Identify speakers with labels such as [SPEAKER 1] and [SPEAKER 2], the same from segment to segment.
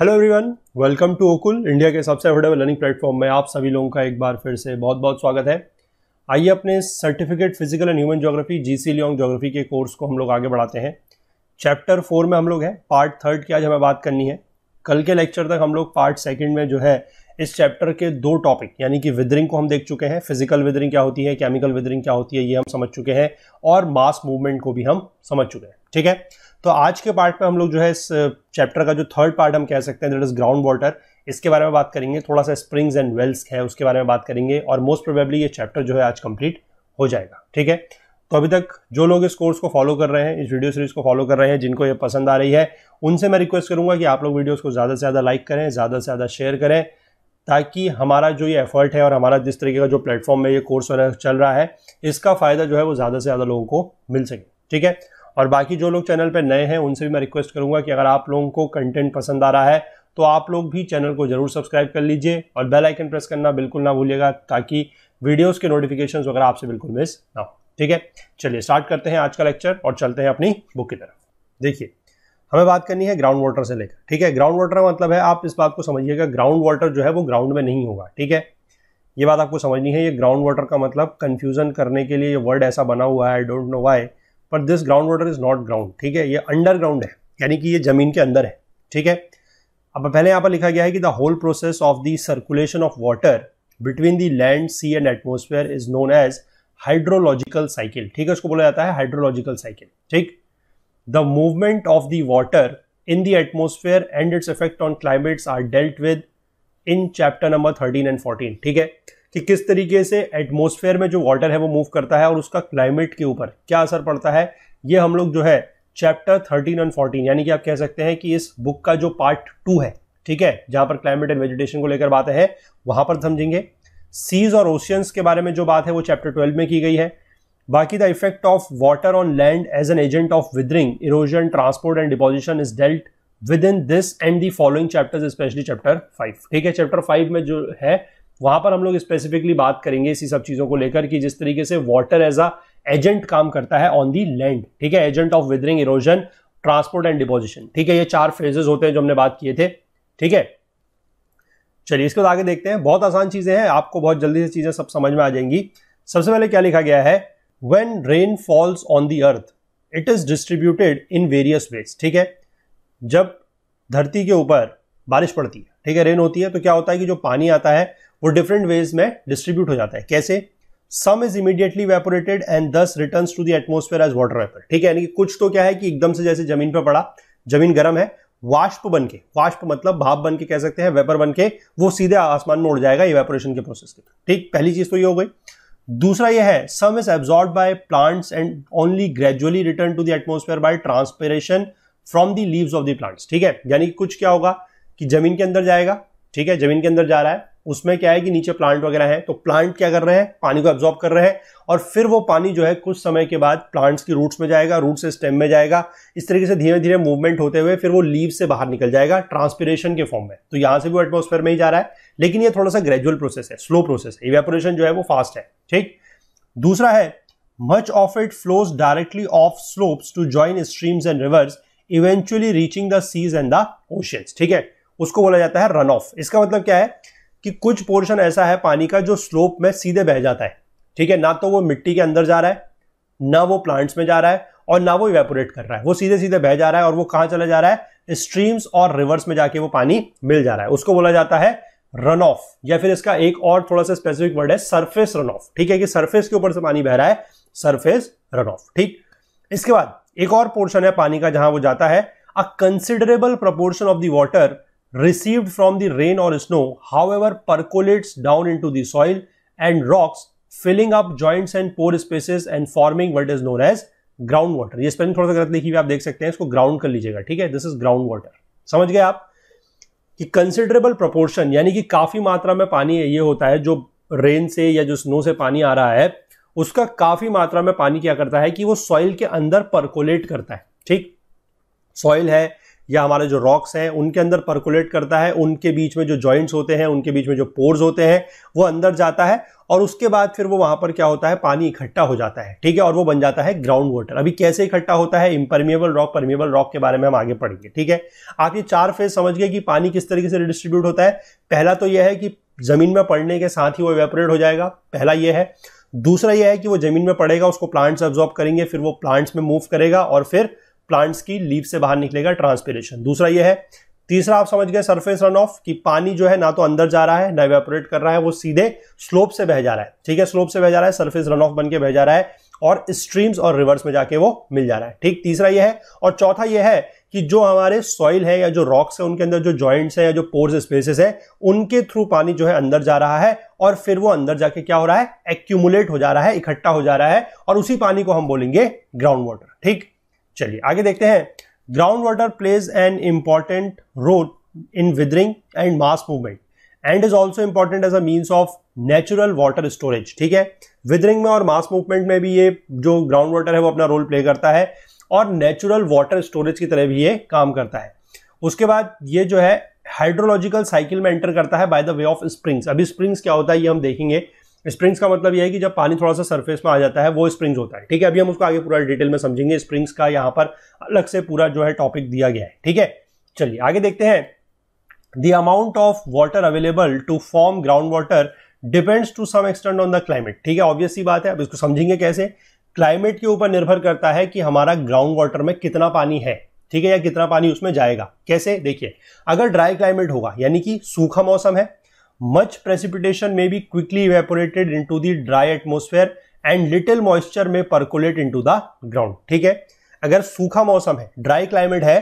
[SPEAKER 1] Hello everyone welcome to Okul India के सबसे affordable learning platform में आप सभी लोगों का एक बार फिर से बहुत बहुत स्वागत है आइए अपने certificate physical and human geography G C Leong geography के कोर्स को हम लोग आगे बढ़ाते हैं चैप्टर फोर में हम लोग हैं पार्ट थर्ड की आज हमें बात करनी है कल के लेक्चर तक हम लोग पार्ट सेकेंड में जो है इस चैप्टर के दो टॉपिक यानी कि विदरिंग को हम देख चुके हैं फिजिकल विदरिंग क्या होती है केमिकल विदरिंग क्या होती है ये हम समझ चुके हैं और मास मूवमेंट को भी हम समझ चुके हैं ठीक है तो आज के पार्ट में हम लोग जो है इस चैप्टर का जो थर्ड पार्ट हम कह सकते हैं दैट इज ग्राउंड वाटर इसके बारे में बात करेंगे थोड़ा सा स्प्रिंग्स एंड वेल्स है उसके बारे में बात करेंगे और मोस्ट प्रोबेबली ये चैप्टर जो है आज कंप्लीट हो जाएगा ठीक है तो अभी तक जो लोग इस कोर्स को फॉलो कर रहे हैं इस वीडियो सीरीज़ को फॉलो कर रहे हैं जिनको ये पसंद आ रही है उनसे मैं रिक्वेस्ट करूंगा कि आप लोग वीडियोस को ज़्यादा से ज़्यादा लाइक करें ज़्यादा से ज़्यादा शेयर करें ताकि हमारा जो ये एफर्ट है और हमारा जिस तरीके का जो प्लेटफॉर्म में ये कोर्स वगैरह चल रहा है इसका फ़ायदा जो है वो ज़्यादा से ज़्यादा लोगों को मिल सके ठीक है और बाकी जो लोग चैनल पर नए हैं उनसे भी मैं रिक्वेस्ट करूँगा कि अगर आप लोगों को कंटेंट पसंद आ रहा है तो आप लोग भी चैनल को जरूर सब्सक्राइब कर लीजिए और बेल आइकन प्रेस करना बिल्कुल ना भूलिएगा ताकि वीडियोस के नोटिफिकेशंस वगैरह आपसे बिल्कुल मिस ना हो ठीक है चलिए स्टार्ट करते हैं आज का लेक्चर और चलते हैं अपनी बुक की तरफ देखिए हमें बात करनी है ग्राउंड वाटर से लेकर ठीक है ग्राउंड वाटर का मतलब है आप इस बात को समझिएगा ग्राउंड वाटर जो है वो ग्राउंड में नहीं होगा ठीक है ये बात आपको समझनी है ये ग्राउंड वाटर का मतलब कन्फ्यूज़न करने के लिए ये वर्ड ऐसा बना हुआ है आई डोंट नो वाई पर this ground water is not ground ठीक है ये अंडरग्राउंड है यानी कि ये ज़मीन के अंदर है ठीक है अब पहले यहाँ पर लिखा गया है कि the whole process of the circulation of water between the land sea and atmosphere is known as hydrological cycle ठीक है उसको बोला जाता है हाइड्रोलॉजिकल साइकिल ठीक the movement of the water in the atmosphere and its effect on climates are dealt with in chapter number thirteen and fourteen ठीक है कि किस तरीके से एटमोसफेयर में जो वाटर है वो मूव करता है और उसका क्लाइमेट के ऊपर क्या असर पड़ता है ये हम लोग जो है चैप्टर थर्टीन एंड फोर्टीन यानी कि आप कह सकते हैं कि इस बुक का जो पार्ट टू है ठीक है जहां पर क्लाइमेट एंड वेजिटेशन को लेकर बात है वहां पर समझेंगे सीज और ओशियंस के बारे में जो बात है वो चैप्टर ट्वेल्व में की गई है बाकी the effect of water on land as an agent of weathering erosion transport and deposition is dealt with in this and the following chapters specially chapter five ठीक है चैप्टर फाइव में जो है वहाँ पर हम लोग स्पेसिफिकली बात करेंगे इसी सब चीज़ों को लेकर कि जिस तरीके से वाटर एज अ एजेंट काम करता है ऑन दी लैंड ठीक है agent of weathering erosion transport and deposition ठीक है ये चार फेजेस होते हैं जो हमने बात किए थे ठीक है चलिए इसके बाद आगे देखते हैं बहुत आसान चीज़ें हैं आपको बहुत जल्दी से चीज़ें सब समझ में आ जाएंगी सबसे पहले क्या लिखा गया है when rain falls on the earth it is distributed in various ways ठीक है जब धरती के ऊपर बारिश पड़ती है ठीक है रेन होती है तो क्या होता है कि जो पानी आता है वो डिफरेंट वेज में डिस्ट्रीब्यूट हो जाता है कैसे some is immediately evaporated and thus return to the atmosphere as water vapour ठीक है यानी कि कुछ तो क्या है कि एकदम से जैसे जमीन पर पड़ा जमीन गर्म है वाष्प बन के वाष्प मतलब भाप बन के कह सकते हैं वेपर बन के वो सीधे आसमान में उड़ जाएगा इवेपोरेशन के प्रोसेस के ठीक पहली चीज तो ये हो गई दूसरा यह है some is absorb by plants and only gradually return to the atmosphere by transpiration from the leaves of the plants ठीक है यानी कि कुछ क्या होगा कि जमीन के अंदर जाएगा ठीक है जमीन के अंदर जा रहा है उसमें क्या है कि नीचे प्लांट वगैरह है तो प्लांट क्या कर रहे हैं पानी को एब्जॉर्ब कर रहे हैं और फिर वो पानी जो है कुछ समय के बाद प्लांट्स की रूट्स में जाएगा रूट से स्टेम में जाएगा इस तरीके से धीरे धीरे मूवमेंट होते हुए फिर वो लीव से बाहर निकल जाएगा ट्रांसपिरेशन के फॉर्म में तो यहां से भी एटमोस्फेयर में ही जा रहा है लेकिन ये थोड़ा सा ग्रेजुअल प्रोसेस है स्लो प्रोसेस है इवेपोरेशन जो है वो फास्ट है ठीक दूसरा है much of it flows directly off slope to join streams and rivers eventually reaching the seas and the oceans ठीक है उसको बोला जाता है रन ऑफ इसका मतलब क्या है कि कुछ पोर्शन ऐसा है पानी का जो स्लोप में सीधे बह जाता है ठीक है ना तो वो मिट्टी के अंदर जा रहा है ना वो प्लांट्स में जा रहा है और ना वो इवेपोरेट कर रहा है वो सीधे सीधे बह जा रहा है और वो कहां चला जा रहा है स्ट्रीम्स और रिवर्स में जाके वो पानी मिल जा रहा है उसको बोला जाता है रन ऑफ या फिर इसका एक और थोड़ा सा स्पेसिफिक वर्ड है सरफेस रन ऑफ ठीक है कि सरफेस के ऊपर से पानी बह रहा है सरफेस रन ऑफ ठीक इसके बाद एक और पोर्शन है पानी का जहां वो जाता है a considerable proportion of the water received from the rain or snow, however, percolates down into the soil and rocks, filling up joints and pore spaces and forming what is known as ground water ये spelling थोड़ा सा गलत लिखी हुई आप देख सकते हैं इसको ग्राउंड कर लीजिएगा ठीक है दिस इज ग्राउंड वाटर समझ गए आप कि कंसिडरेबल प्रोपोर्शन यानी कि काफी मात्रा में पानी है ये होता है जो रेन से या जो स्नो से पानी आ रहा है उसका काफी मात्रा में पानी क्या करता है कि वो सॉइल के अंदर परकोलेट करता है ठीक सॉइल है या हमारे जो रॉक्स हैं उनके अंदर परकुलेट करता है उनके बीच में जो जॉइंट्स होते हैं उनके बीच में जो पोर्स होते हैं वो अंदर जाता है और उसके बाद फिर वो वहां पर क्या होता है पानी इकट्ठा हो जाता है ठीक है और वो बन जाता है ग्राउंड वाटर अभी कैसे इकट्ठा होता है इम्परमिएबल रॉक परमिएबल रॉक के बारे में हम आगे पढ़ेंगे ठीक है आप ये चार फेज समझ गए कि पानी किस तरीके से रिडिस्ट्रीब्यूट होता है पहला तो यह है कि जमीन में पड़ने के साथ ही वो इवेपोरेट हो जाएगा पहला यह है दूसरा यह है कि वो जमीन में पड़ेगा उसको प्लांट्स एब्जॉर्ब करेंगे फिर वो प्लांट्स में मूव करेगा और फिर प्लांट्स की लीव से बाहर निकलेगा ट्रांसपिरेशन दूसरा यह है तीसरा आप समझ गए सरफेस रन ऑफ कि पानी जो है ना तो अंदर जा रहा है ना वेपोरेट कर रहा है वो सीधे स्लोप से बह जा रहा है ठीक है स्लोप से बह जा रहा है सरफेस रन ऑफ बन के बह जा रहा है और स्ट्रीम्स और रिवर्स में जाके वो मिल जा रहा है ठीक तीसरा यह है और चौथा यह है कि जो हमारे सॉइल है या जो रॉक्स है उनके अंदर जो जॉइंट्स है या जो पोर्स स्पेसेस है उनके थ्रू पानी जो है अंदर जा रहा है और फिर वो अंदर जाके क्या हो रहा है एक्यूमुलेट हो जा रहा है इकट्ठा हो जा रहा है और उसी पानी को हम बोलेंगे ग्राउंड वाटर ठीक चलिए आगे देखते हैं ground water plays an important role in weathering and mass movement and is also important as a means of natural water storage ठीक है विदरिंग में और मास मूवमेंट में भी ये जो ग्राउंड वाटर है वो अपना रोल प्ले करता है और नेचुरल वाटर स्टोरेज की तरह भी ये काम करता है उसके बाद ये जो है हाइड्रोलॉजिकल साइकिल में एंटर करता है by the way of springs अभी स्प्रिंग्स क्या होता है ये हम देखेंगे स्प्रिंग्स का मतलब यह है कि जब पानी थोड़ा सा सरफेस में आ जाता है वो स्प्रिंग्स होता है ठीक है अभी हम उसको आगे पूरा डिटेल में समझेंगे स्प्रिंग्स का यहाँ पर अलग से पूरा जो है टॉपिक दिया गया है ठीक है चलिए आगे देखते हैं amount of water available to form ground water depends to some extent on the climate ठीक है ऑब्वियस सी बात है अब इसको समझेंगे कैसे क्लाइमेट के ऊपर निर्भर करता है कि हमारा ग्राउंड वाटर में कितना पानी है ठीक है या कितना पानी उसमें जाएगा कैसे देखिए अगर ड्राई क्लाइमेट होगा यानी कि सूखा मौसम है much precipitation may be quickly evaporated into the dry and little moisture में percolate into the ground ठीक है अगर सूखा मौसम है ड्राई क्लाइमेट है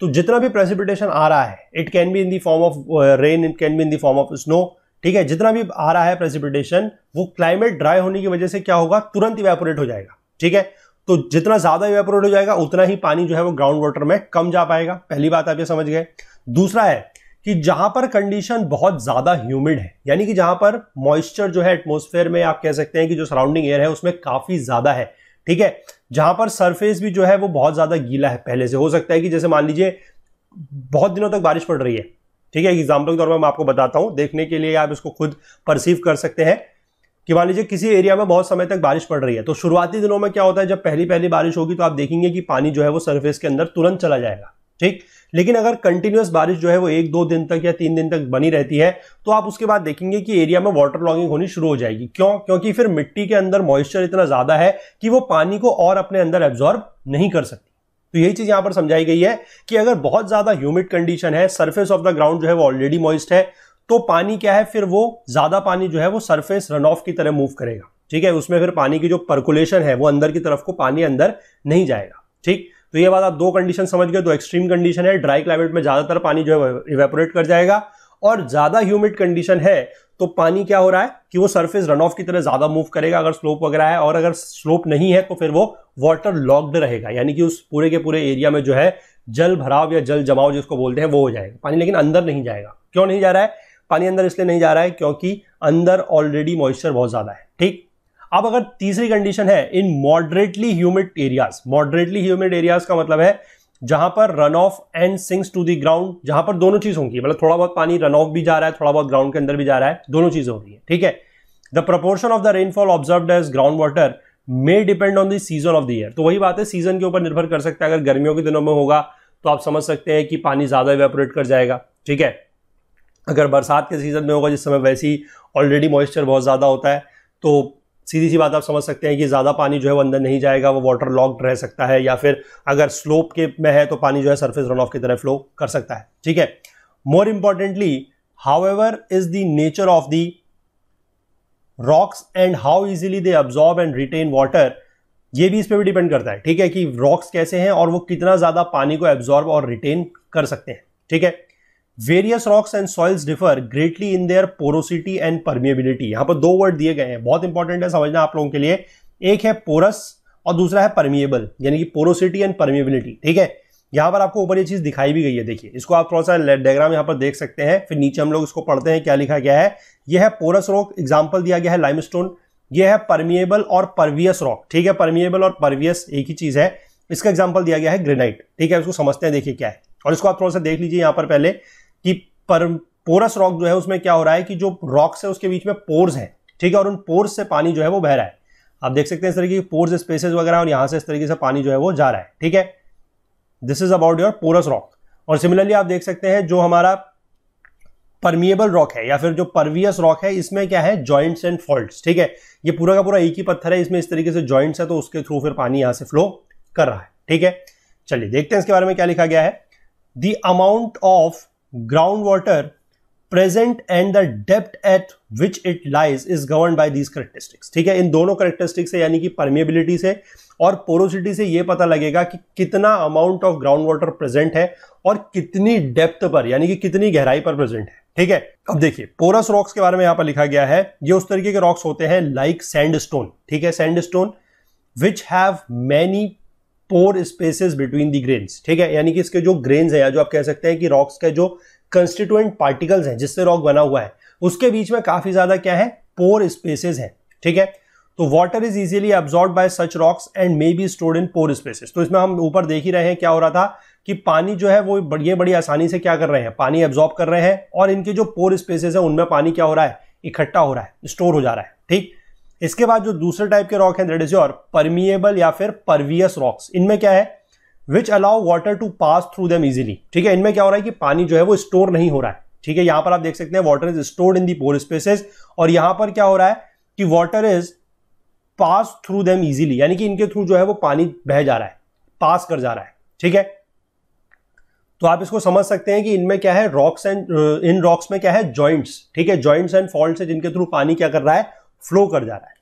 [SPEAKER 1] तो जितना भी प्रेसिपिटेशन आ रहा है it can be in the form of rain it can be in the form of snow ठीक है जितना भी आ रहा है प्रेसिपिटेशन वो क्लाइमेट ड्राई होने की वजह से क्या होगा तुरंत इवेपोरेट हो जाएगा ठीक है तो जितना ज्यादा इवेपोरेट हो जाएगा उतना ही पानी जो है वो ग्राउंड वाटर में कम जा पाएगा पहली बात आप ये समझ गए दूसरा है कि जहां पर कंडीशन बहुत ज्यादा ह्यूमिड है यानी कि जहां पर मॉइस्चर जो है एटमोसफेयर में आप कह सकते हैं कि जो सराउंडिंग एयर है उसमें काफी ज्यादा है ठीक है जहां पर सरफेस भी जो है वो बहुत ज्यादा गीला है पहले से हो सकता है कि जैसे मान लीजिए बहुत दिनों तक बारिश पड़ रही है ठीक है एग्जाम्पल के तौर पर मैं आपको बताता हूं देखने के लिए आप इसको खुद परसीव कर सकते हैं कि मान लीजिए किसी एरिया में बहुत समय तक बारिश पड़ रही है तो शुरुआती दिनों में क्या होता है जब पहली पहली बारिश होगी तो आप देखेंगे कि पानी जो है वो सरफेस के अंदर तुरंत चला जाएगा ठीक लेकिन अगर कंटिन्यूस बारिश जो है वो एक दो दिन तक या तीन दिन तक बनी रहती है तो आप उसके बाद देखेंगे कि एरिया में वाटर लॉगिंग होनी शुरू हो जाएगी क्यों क्योंकि फिर मिट्टी के अंदर मॉइस्चर इतना ज्यादा है कि वो पानी को और अपने अंदर एब्जॉर्ब नहीं कर सकती तो यही चीज यहां पर समझाई गई है कि अगर बहुत ज्यादा ह्यूमिड कंडीशन है सरफेस ऑफ द ग्राउंड जो है वो ऑलरेडी मॉइस्ट है तो पानी क्या है फिर वो ज्यादा पानी जो है वो सरफेस रन ऑफ की तरह मूव करेगा ठीक है उसमें फिर पानी की जो परकुलेशन है वो अंदर की तरफ को पानी अंदर नहीं जाएगा ठीक तो ये बात आप दो कंडीशन समझ गए दो एक्सट्रीम कंडीशन है ड्राई क्लाइमेट में ज़्यादातर पानी जो है इवेपोरेट कर जाएगा और ज़्यादा ह्यूमिड कंडीशन है तो पानी क्या हो रहा है कि वो सरफेस रन ऑफ की तरह ज़्यादा मूव करेगा अगर स्लोप वगैरह है और अगर स्लोप नहीं है तो फिर वो वाटर लॉक्ड रहेगा यानी कि उस पूरे के पूरे एरिया में जो है जल भराव या जल जमाव जिसको बोलते हैं वो हो जाएगा पानी लेकिन अंदर नहीं जाएगा क्यों नहीं जा रहा है पानी अंदर इसलिए नहीं जा रहा है क्योंकि अंदर ऑलरेडी मॉइस्चर बहुत ज़्यादा है ठीक अब अगर तीसरी कंडीशन है in moderately humid areas moderately humid areas का मतलब है जहां पर run off and sinks to the ground जहां पर दोनों चीज होंगी मतलब थोड़ा बहुत पानी रन ऑफ भी जा रहा है थोड़ा बहुत ग्राउंड के अंदर भी जा रहा है दोनों चीजें हो रही है ठीक है the proportion of the rainfall observe as ground water may depend on the season of the year तो वही बात है सीजन के ऊपर निर्भर कर सकता है अगर गर्मियों के दिनों में होगा तो आप समझ सकते हैं कि पानी ज़्यादा वेपोरेट कर जाएगा ठीक है अगर बरसात के सीज़न में होगा जिस समय वैसे ही ऑलरेडी मॉइस्चर बहुत ज़्यादा होता है तो सीधी सी बात आप समझ सकते हैं कि ज़्यादा पानी जो है वो अंदर नहीं जाएगा वो वाटर लॉक्ड रह सकता है या फिर अगर स्लोप के में है तो पानी जो है सरफेस रन ऑफ की तरह फ्लो कर सकता है ठीक है more importantly however is the nature of the rocks and how easily they absorb and retain water ये भी इस पर भी डिपेंड करता है ठीक है कि रॉक्स कैसे हैं और वो कितना ज़्यादा पानी को एब्जॉर्ब और रिटेन कर सकते हैं ठीक है various rocks and soils differ greatly in their porosity and permeability यहां पर दो वर्ड दिए गए हैं बहुत इंपॉर्टेंट है समझना आप लोगों के लिए एक है पोरस और दूसरा है परमिएबल यानी कि पोरोसिटी एंड परमिएबिलिटी ठीक है यहां पर आपको ऊपर ये चीज दिखाई भी गई है देखिए इसको आप थोड़ा सा डायग्राम यहां पर देख सकते हैं फिर नीचे हम लोग इसको पढ़ते हैं क्या लिखा गया है यह है पोरस रॉक एग्जाम्पल दिया गया है लाइमस्टोन यह है परमिएबल और परवियस रॉक ठीक है परमिएबल और परवियस एक ही चीज है इसका एग्जाम्पल दिया गया है ग्रेनाइट ठीक है इसको समझते हैं देखिए क्या है और इसको आप थोड़ा सा देख लीजिए यहाँ पर पहले कि पर पोरस रॉक जो है उसमें क्या हो रहा है कि जो रॉक्स है उसके बीच में पोर्स है ठीक है और उन पोर्स से पानी जो है वो बह रहा है आप देख सकते हैं इस तरीके की पोर्स स्पेसेस वगैरह और यहां से इस तरीके से पानी जो है वो जा रहा है ठीक है this is about your porous rock और सिमिलरली आप देख सकते हैं जो हमारा परमिएबल रॉक है या फिर जो परवियस रॉक है इसमें क्या है जॉइंट्स एंड फॉल्ट ठीक है ये पूरा का पूरा एक ही पत्थर है इसमें इस तरीके से ज्वाइंट है तो उसके थ्रू फिर पानी यहां से फ्लो कर रहा है ठीक है चलिए देखते हैं इसके बारे में क्या लिखा गया है the amount of ground water present and the depth at which it lies is govern by these characteristics ठीक है इन दोनों करेक्टरिस्टिक्स से यानी कि परमेबिलिटी से और पोरोसिटी से यह पता लगेगा कि कितना amount of ground water present है और कितनी डेप्थ पर यानी कि कितनी गहराई पर प्रेजेंट है ठीक है अब देखिए पोरस रॉक्स के बारे में यहां पर लिखा गया है ये उस तरीके के रॉक्स होते हैं लाइक सैंडस्टोन ठीक है sandstone which have many pore spaces between the grains ठीक है यानी कि इसके जो ग्रेन्स है या जो आप कह सकते हैं कि रॉक्स के जो कंस्टिट्यूएंट पार्टिकल्स हैं जिससे रॉक बना हुआ है उसके बीच में काफी ज्यादा क्या है पोर स्पेसेस हैं ठीक है तो water is easily absorb by such rocks and may be stored in pore spaces तो इसमें हम ऊपर देख ही रहे हैं क्या हो रहा था कि पानी जो है वो बड़ी बड़ी आसानी से क्या कर रहे हैं पानी एब्जॉर्ब कर रहे हैं और इनके जो पोर स्पेसेस है उनमें पानी क्या हो रहा है इकट्ठा हो रहा है स्टोर हो जा रहा है ठीक इसके बाद जो दूसरे टाइप के रॉक हैं दैट इज योर परमिएबल या फिर परवियस रॉक्स इनमें क्या है which allow water to pass through them easily ठीक है इनमें क्या हो रहा है कि पानी जो है वो स्टोर नहीं हो रहा है ठीक है यहां पर आप देख सकते हैं water is stored in the pore spaces और यहां पर क्या हो रहा है कि water is pass through them easily यानी कि इनके थ्रू जो है वो पानी बह जा रहा है पास कर जा रहा है ठीक है तो आप इसको समझ सकते हैं कि इनमें क्या है रॉक्स एंड इन रॉक्स में क्या है जॉइंट्स ठीक है जॉइंट्स एंड फॉल्ट है जिनके थ्रू पानी क्या कर रहा है फ्लो कर जा रहा है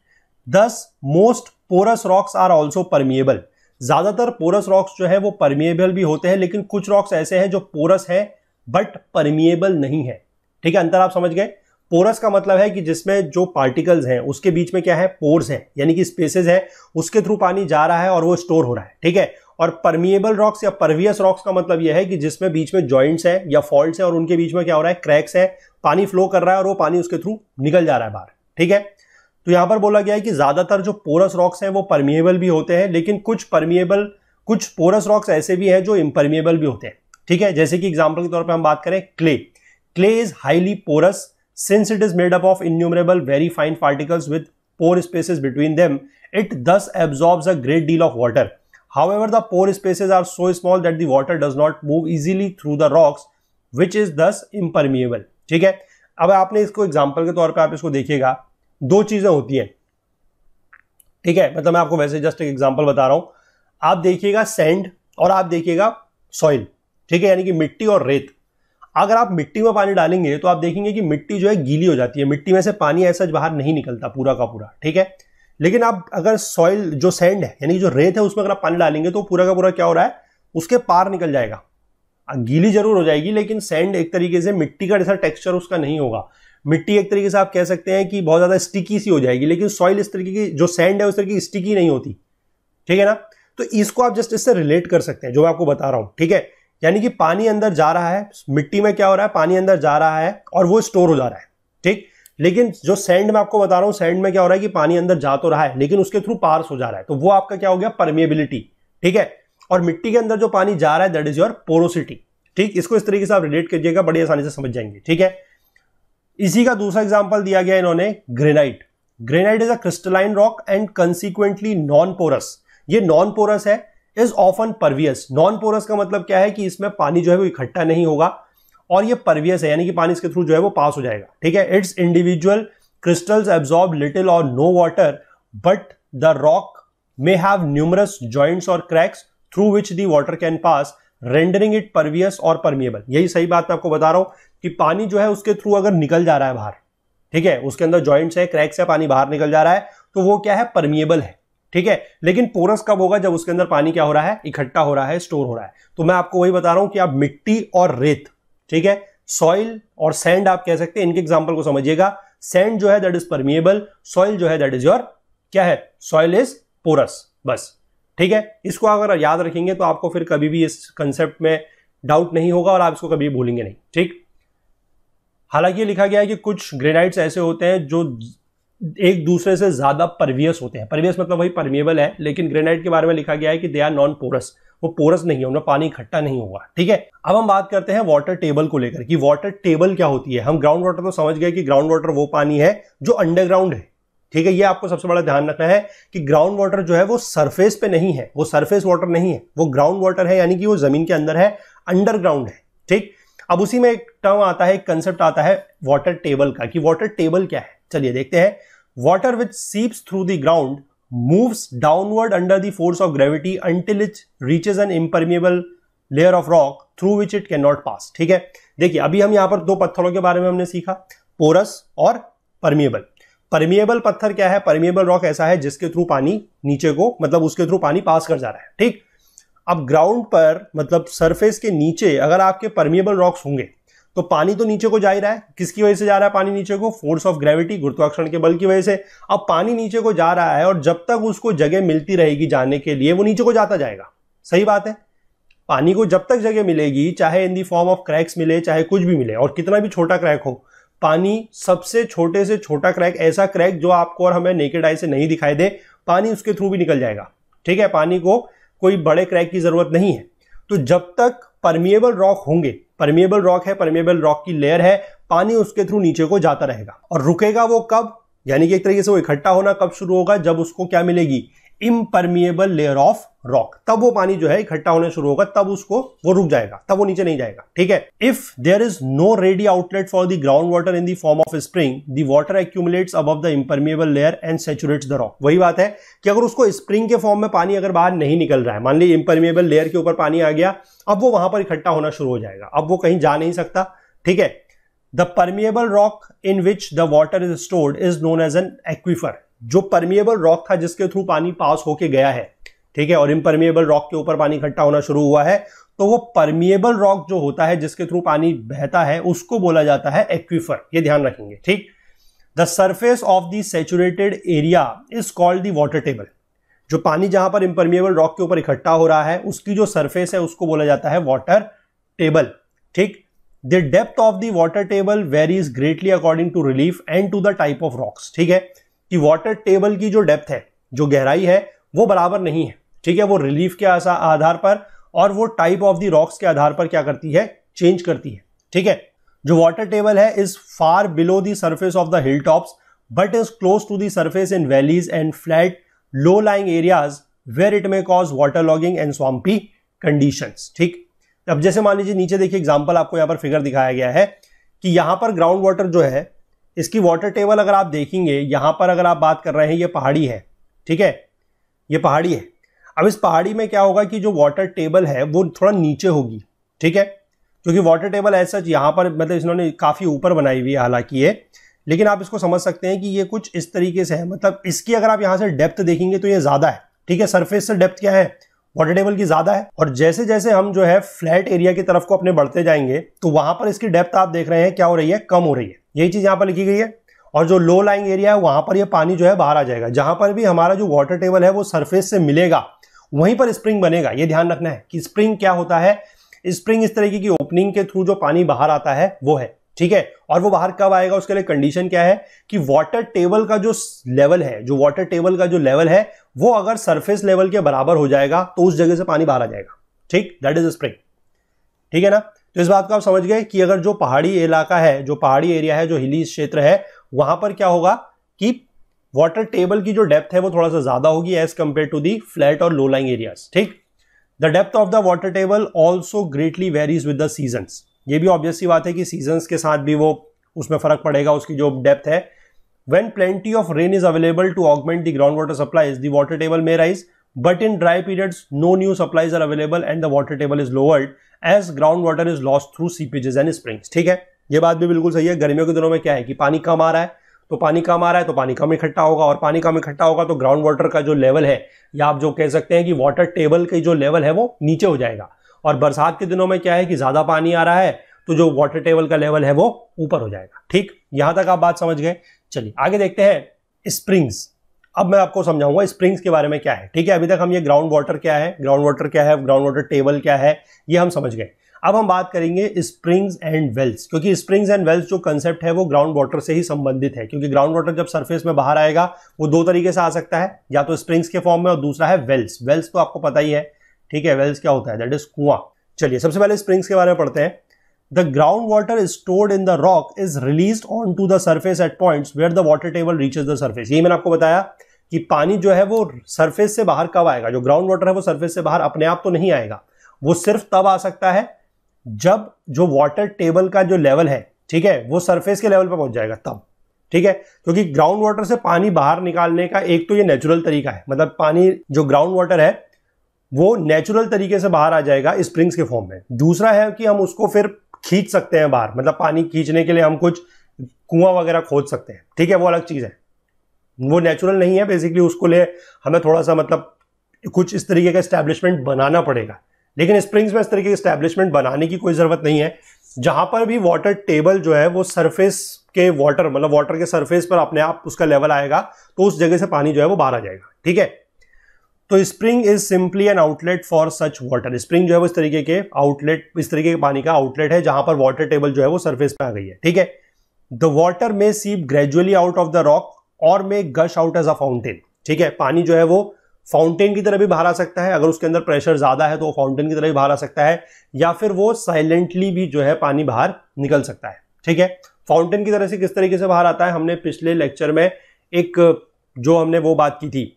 [SPEAKER 1] thus most porous rocks are also permeable ज्यादातर पोरस रॉक्स जो है वो परमिएबल भी होते हैं लेकिन कुछ रॉक्स ऐसे हैं जो पोरस है बट परमिएबल नहीं है ठीक है अंतर आप समझ गए पोरस का मतलब है कि जिसमें जो पार्टिकल्स हैं उसके बीच में क्या है पोर्स है यानी कि स्पेसेस है उसके थ्रू पानी जा रहा है और वो स्टोर हो रहा है ठीक है और परमिएबल रॉक्स या परवियस रॉक्स का मतलब यह है कि जिसमें बीच में जॉइंट्स है या फॉल्ट है और उनके बीच में क्या हो रहा है क्रैक्स है पानी फ्लो कर रहा है और वो पानी उसके थ्रू निकल जा रहा है बाहर ठीक है तो यहां पर बोला गया है कि ज़्यादातर जो पोरस रॉक्स हैं वो परमिएबल भी होते हैं लेकिन कुछ परमिएबल कुछ पोरस रॉक्स ऐसे भी हैं जो इम्परमिएबल भी होते हैं ठीक है जैसे कि एग्जाम्पल के तौर पर हम बात करें clay clay is highly porous since it is made up of innumerable very fine particles with pore spaces between them it thus absorbs a great deal of water ever the pore spaces are so small that the water does not move easily through the rocks which is thus impermeable ठीक है अब आपने इसको example के तौर पर आप इसको देखिएगा दो चीज़ें होती हैं ठीक है मतलब मैं आपको वैसे जस्ट एक एग्जाम्पल बता रहा हूं आप देखिएगा सैंड और आप देखिएगा सॉइल ठीक है यानी कि मिट्टी और रेत अगर आप मिट्टी में पानी डालेंगे तो आप देखेंगे कि मिट्टी जो है गीली हो जाती है मिट्टी में से पानी ऐसा बाहर नहीं निकलता पूरा का पूरा ठीक है लेकिन आप अगर सॉइल जो सैंड है यानी कि जो रेत है उसमें अगर आप पानी डालेंगे तो पूरा का पूरा क्या हो रहा है उसके पार निकल जाएगा गीली जरूर हो जाएगी लेकिन सैंड एक तरीके से मिट्टी का जैसा टेक्सचर उसका नहीं होगा मिट्टी एक तरीके से आप कह सकते हैं कि बहुत ज़्यादा स्टिकी सी हो जाएगी लेकिन सॉइल इस तरीके की जो सैंड है उस तरीके की स्टिकी नहीं होती ठीक है ना तो इसको आप जस्ट इससे रिलेट कर सकते हैं जो मैं आपको बता रहा हूं ठीक है यानी कि पानी अंदर जा रहा है मिट्टी में क्या हो रहा है पानी अंदर जा रहा है और वो स्टोर हो जा रहा है ठीक लेकिन जो सैंड में आपको बता रहा हूं सैंड में क्या हो रहा है कि पानी अंदर जा तो रहा है लेकिन उसके थ्रू पार्स हो जा रहा है तो वो आपका क्या हो गया परमिएबिलिटी ठीक है और मिट्टी के अंदर जो पानी जा रहा है दैट इज योर पोरोसिटी ठीक इसको इस तरीके से आप रिलेट कीजिएगा बड़ी आसानी से समझ जाएंगे ठीक है इसी का दूसरा एग्जाम्पल दिया गया इन्होंने granite granite is a crystalline rock and consequently non porous ये नॉन पोरस है is often pervious non porous का मतलब क्या है कि इसमें पानी जो है वो इकट्ठा नहीं होगा और ये परवियस है यानी कि पानी इसके थ्रू जो है वो पास हो जाएगा ठीक है its individual crystals absorb little और no water but the rock may have numerous joints और cracks through which the water can pass rendering it pervious और परमिएबल यही सही बात मैं आपको बता रहा हूं कि पानी जो है उसके थ्रू अगर निकल जा रहा है बाहर ठीक है उसके अंदर ज्वाइंट्स है क्रैक्स है पानी बाहर निकल जा रहा है तो वो क्या है परमिएबल है ठीक है लेकिन पोरस कब होगा जब उसके अंदर पानी क्या हो रहा है इकट्ठा हो रहा है स्टोर हो रहा है तो मैं आपको वही बता रहा हूं कि आप मिट्टी और रेत ठीक है सॉइल और सैंड आप कह सकते हैं इनके एग्जाम्पल को समझिएगा सैंड जो है दैट इज परमिएबल सॉइल जो है दैट इज योर क्या है सॉइल इज पोरस बस ठीक है इसको अगर याद रखेंगे तो आपको फिर कभी भी इस कंसेप्ट में डाउट नहीं होगा और आप इसको कभी भूलेंगे नहीं ठीक हालांकि ये लिखा गया है कि कुछ ग्रेनाइट्स ऐसे होते हैं जो एक दूसरे से ज़्यादा परवियस होते हैं परवियस मतलब वही परमिएबल है लेकिन ग्रेनाइट के बारे में लिखा गया है कि दे आर नॉन पोरस वो पोरस नहीं है उनमें पानी इकट्ठा नहीं हुआ ठीक है अब हम बात करते हैं वाटर टेबल को लेकर कि वाटर टेबल क्या होती है हम ग्राउंड वाटर तो समझ गए कि ग्राउंड वाटर वो पानी है जो अंडरग्राउंड है ठीक है ये आपको सबसे बड़ा ध्यान रखना है कि ग्राउंड वाटर जो है वो सरफेस पे नहीं है वो सरफेस वाटर नहीं है वो ग्राउंड वाटर है यानी कि वो जमीन के अंदर है अंडरग्राउंड है ठीक अब उसी में एक टर्म आता है एक कंसेप्ट आता है वाटर टेबल का कि वाटर टेबल क्या है चलिए देखते हैं water which seeps through the ground moves downward under the force of gravity until it reaches an impermeable layer of rock through which it can not pass ठीक है देखिए अभी हम यहाँ पर दो पत्थरों के बारे में हमने सीखा पोरस और परमिएबल परमिएबल पत्थर क्या है परमिएबल रॉक ऐसा है जिसके थ्रू पानी नीचे को मतलब उसके थ्रू पानी पास कर जा रहा है ठीक अब ग्राउंड पर मतलब सरफेस के नीचे अगर आपके परमिएबल रॉक्स होंगे तो पानी तो नीचे को जा ही रहा है किसकी वजह से जा रहा है पानी नीचे को फोर्स ऑफ ग्रेविटी गुरुत्वाकर्षण के बल की वजह से अब पानी नीचे को जा रहा है और जब तक उसको जगह मिलती रहेगी जाने के लिए वो नीचे को जाता जाएगा सही बात है पानी को जब तक जगह मिलेगी चाहे in the form of cracks मिले चाहे कुछ भी मिले और कितना भी छोटा क्रैक हो पानी सबसे छोटे से छोटा क्रैक ऐसा क्रैक जो आपको और हमें नेकेड आई से नहीं दिखाई दे पानी उसके थ्रू भी निकल जाएगा ठीक है पानी को कोई बड़े क्रैक की ज़रूरत नहीं है तो जब तक परमिएबल रॉक होंगे परमिएबल रॉक है परमिएबल रॉक की लेयर है पानी उसके थ्रू नीचे को जाता रहेगा और रुकेगा वो कब यानी कि एक तरीके से वो इकट्ठा होना कब शुरू होगा जब उसको क्या मिलेगी इम्परमिएबल लेयर ऑफ रॉक तब वो पानी जो है इकट्ठा होने शुरू होगा तब उसको वो रुक जाएगा तब वो नीचे नहीं जाएगा ठीक है if there is no ready outlet for the ground water in the form of spring the water accumulates above the impermeable layer and saturates the rock वही बात है कि अगर उसको स्प्रिंग के फॉर्म में पानी अगर बाहर नहीं निकल रहा है मान ली इम्परमिएबल लेयर के ऊपर पानी आ गया अब वो वहां पर इकट्ठा होना शुरू हो जाएगा अब वो कहीं जा नहीं सकता ठीक है the permeable rock in which the water is stored is known as an aquifer जो परमिएबल रॉक था जिसके थ्रू पानी पास होके गया है ठीक है और इम्परमिएबल रॉक के ऊपर पानी इकट्ठा होना शुरू हुआ है तो वो परमिएबल रॉक जो होता है जिसके थ्रू पानी बहता है उसको बोला जाता है एक्विफर ये ध्यान रखेंगे ठीक the surface of the saturated area is called the water table जो पानी जहां पर इम्परमिएबल रॉक के ऊपर इकट्ठा हो रहा है उसकी जो सरफेस है उसको बोला जाता है वॉटर टेबल ठीक the depth of the water table varies greatly according to relief and to the type of rocks ठीक है कि वाटर टेबल की जो डेप्थ है जो गहराई है वो बराबर नहीं है ठीक है वो रिलीफ के आधार पर और वो टाइप ऑफ द रॉक्स के आधार पर क्या करती है चेंज करती है ठीक है जो वाटर टेबल है is far below the surface of the hill tops but is close to the surface in valleys and flat low lying areas where it may cause water logging and swampy condition ठीक अब जैसे मान लीजिए नीचे देखिए example आपको यहाँ पर फिगर दिखाया गया है कि यहाँ पर ग्राउंड वाटर जो है इसकी वाटर टेबल अगर आप देखेंगे यहाँ पर अगर आप बात कर रहे हैं ये पहाड़ी है ठीक है ये पहाड़ी है अब इस पहाड़ी में क्या होगा कि जो वाटर टेबल है वो थोड़ा नीचे होगी ठीक है क्योंकि वाटर टेबल ऐसा सच यहाँ पर मतलब इन्होंने काफ़ी ऊपर बनाई हुई है हालांकि ये लेकिन आप इसको समझ सकते हैं कि ये कुछ इस तरीके से है मतलब इसकी अगर आप यहाँ से डेप्थ देखेंगे तो ये ज़्यादा है ठीक है सरफेस से डेप्थ क्या है वाटर टेबल की ज्यादा है और जैसे जैसे हम जो है फ्लैट एरिया की तरफ को अपने बढ़ते जाएंगे तो वहां पर इसकी डेप्थ आप देख रहे हैं क्या हो रही है कम हो रही है यही चीज यहाँ पर लिखी गई है और जो लो लाइंग एरिया है वहां पर ये पानी जो है बाहर आ जाएगा जहां पर भी हमारा जो वाटर टेबल है वो सरफेस से मिलेगा वहीं पर स्प्रिंग बनेगा ये ध्यान रखना है कि स्प्रिंग क्या होता है स्प्रिंग इस तरीके की ओपनिंग के थ्रू जो पानी बाहर आता है वो है ठीक है और वो बाहर कब आएगा उसके लिए कंडीशन क्या है कि वाटर टेबल का जो लेवल है जो वाटर टेबल का जो लेवल है वो अगर सरफेस लेवल के बराबर हो जाएगा तो उस जगह से पानी बाहर आ जाएगा ठीक दैट इज स्प्रिंग ठीक है ना तो इस बात को आप समझ गए कि अगर जो पहाड़ी इलाका है जो पहाड़ी एरिया है जो हिली क्षेत्र है वहां पर क्या होगा कि वाटर टेबल की जो डेप्थ है वो थोड़ा सा ज्यादा होगी as compare to the flat और लो लाइंग एरियाज ठीक the depth of the water table also greatly varies with the season ये भी ऑब्वियसली बात है कि सीजन्स के साथ भी वो उसमें फर्क पड़ेगा उसकी जो डेप्थ है when plenty of rain is available to augment the ground water supply is the water table may rise but in dry periods no new supplies are available and the water table is lowered as ground water is loss through seepages and springs ठीक है ये बात भी बिल्कुल सही है गर्मियों के दिनों में क्या है कि पानी कम आ रहा है तो पानी कम आ रहा है तो पानी कम इकट्ठा होगा और पानी कम इकट्ठा होगा तो ग्राउंड वाटर का जो लेवल है या आप जो कह सकते हैं कि वाटर टेबल का जो लेवल है वो नीचे हो जाएगा और बरसात के दिनों में क्या है कि ज़्यादा पानी आ रहा है तो जो वाटर टेबल का लेवल है वो ऊपर हो जाएगा ठीक यहाँ तक आप बात समझ गए चलिए आगे देखते हैं स्प्रिंग्स अब मैं आपको समझाऊंगा स्प्रिंग्स के बारे में क्या है ठीक है अभी तक हम ये ग्राउंड वाटर क्या है ग्राउंड वाटर क्या है ग्राउंड वाटर टेबल क्या है ये हम समझ गए अब हम बात करेंगे स्प्रिंग्स एंड वेल्स क्योंकि स्प्रिंग्स एंड वेल्स जो कंसेप्ट है वो ग्राउंड वाटर से ही संबंधित है क्योंकि ग्राउंड वाटर जब सरफेस में बाहर आएगा वो दो तरीके से आ सकता है या तो स्प्रिंग्स के फॉर्म में और दूसरा है वेल्स वेल्स तो आपको पता ही है ठीक है वेल्स क्या होता है दैट इज कुआ चलिए सबसे पहले स्प्रिंग्स के बारे में पढ़ते हैं the ground water is stored in the rock is release on to the surface at point where the water table reaches the surface यही मैंने आपको बताया कि पानी जो है वो सरफेस से बाहर कब आएगा जो ग्राउंड वाटर है वो सरफेस से बाहर अपने आप तो नहीं आएगा वो सिर्फ तब आ सकता है जब जो वाटर टेबल का जो लेवल है ठीक है वो सरफेस के लेवल पर पहुंच जाएगा तब ठीक है क्योंकि ग्राउंड वाटर से पानी बाहर निकालने का एक तो ये नेचुरल तरीका है मतलब पानी जो ग्राउंड वाटर है वो नेचुरल तरीके से बाहर आ जाएगा स्प्रिंग्स के फॉर्म में दूसरा है कि हम उसको फिर खींच सकते हैं बाहर मतलब पानी खींचने के लिए हम कुछ कुआं वगैरह खोद सकते हैं ठीक है वो अलग चीज़ है वो नेचुरल नहीं है बेसिकली उसको लिए हमें थोड़ा सा मतलब कुछ इस तरीके का स्टैब्लिशमेंट बनाना पड़ेगा लेकिन स्प्रिंग्स में इस तरीके की स्टैब्लिशमेंट बनाने की कोई ज़रूरत नहीं है जहाँ पर भी वाटर टेबल जो है वो सरफेस के वाटर मतलब वाटर के सरफेस पर अपने आप उसका लेवल आएगा तो उस जगह से पानी जो है वो बाहर आ जाएगा ठीक है तो spring is simply an outlet for such water spring जो है वो इस तरीके के आउटलेट इस तरीके के पानी का आउटलेट है जहां पर वाटर टेबल जो है वो सरफेस पे आ गई है ठीक है the water may seep gradually out of the rock और may gush out as a fountain ठीक है पानी जो है वो फाउंटेन की तरह भी बाहर आ सकता है अगर उसके अंदर प्रेशर ज्यादा है तो वो फाउंटेन की तरह भी बाहर आ सकता है या फिर वो साइलेंटली भी जो है पानी बाहर निकल सकता है ठीक है फाउंटेन की तरह से किस तरीके से बाहर आता है हमने पिछले लेक्चर में एक जो हमने वो बात की थी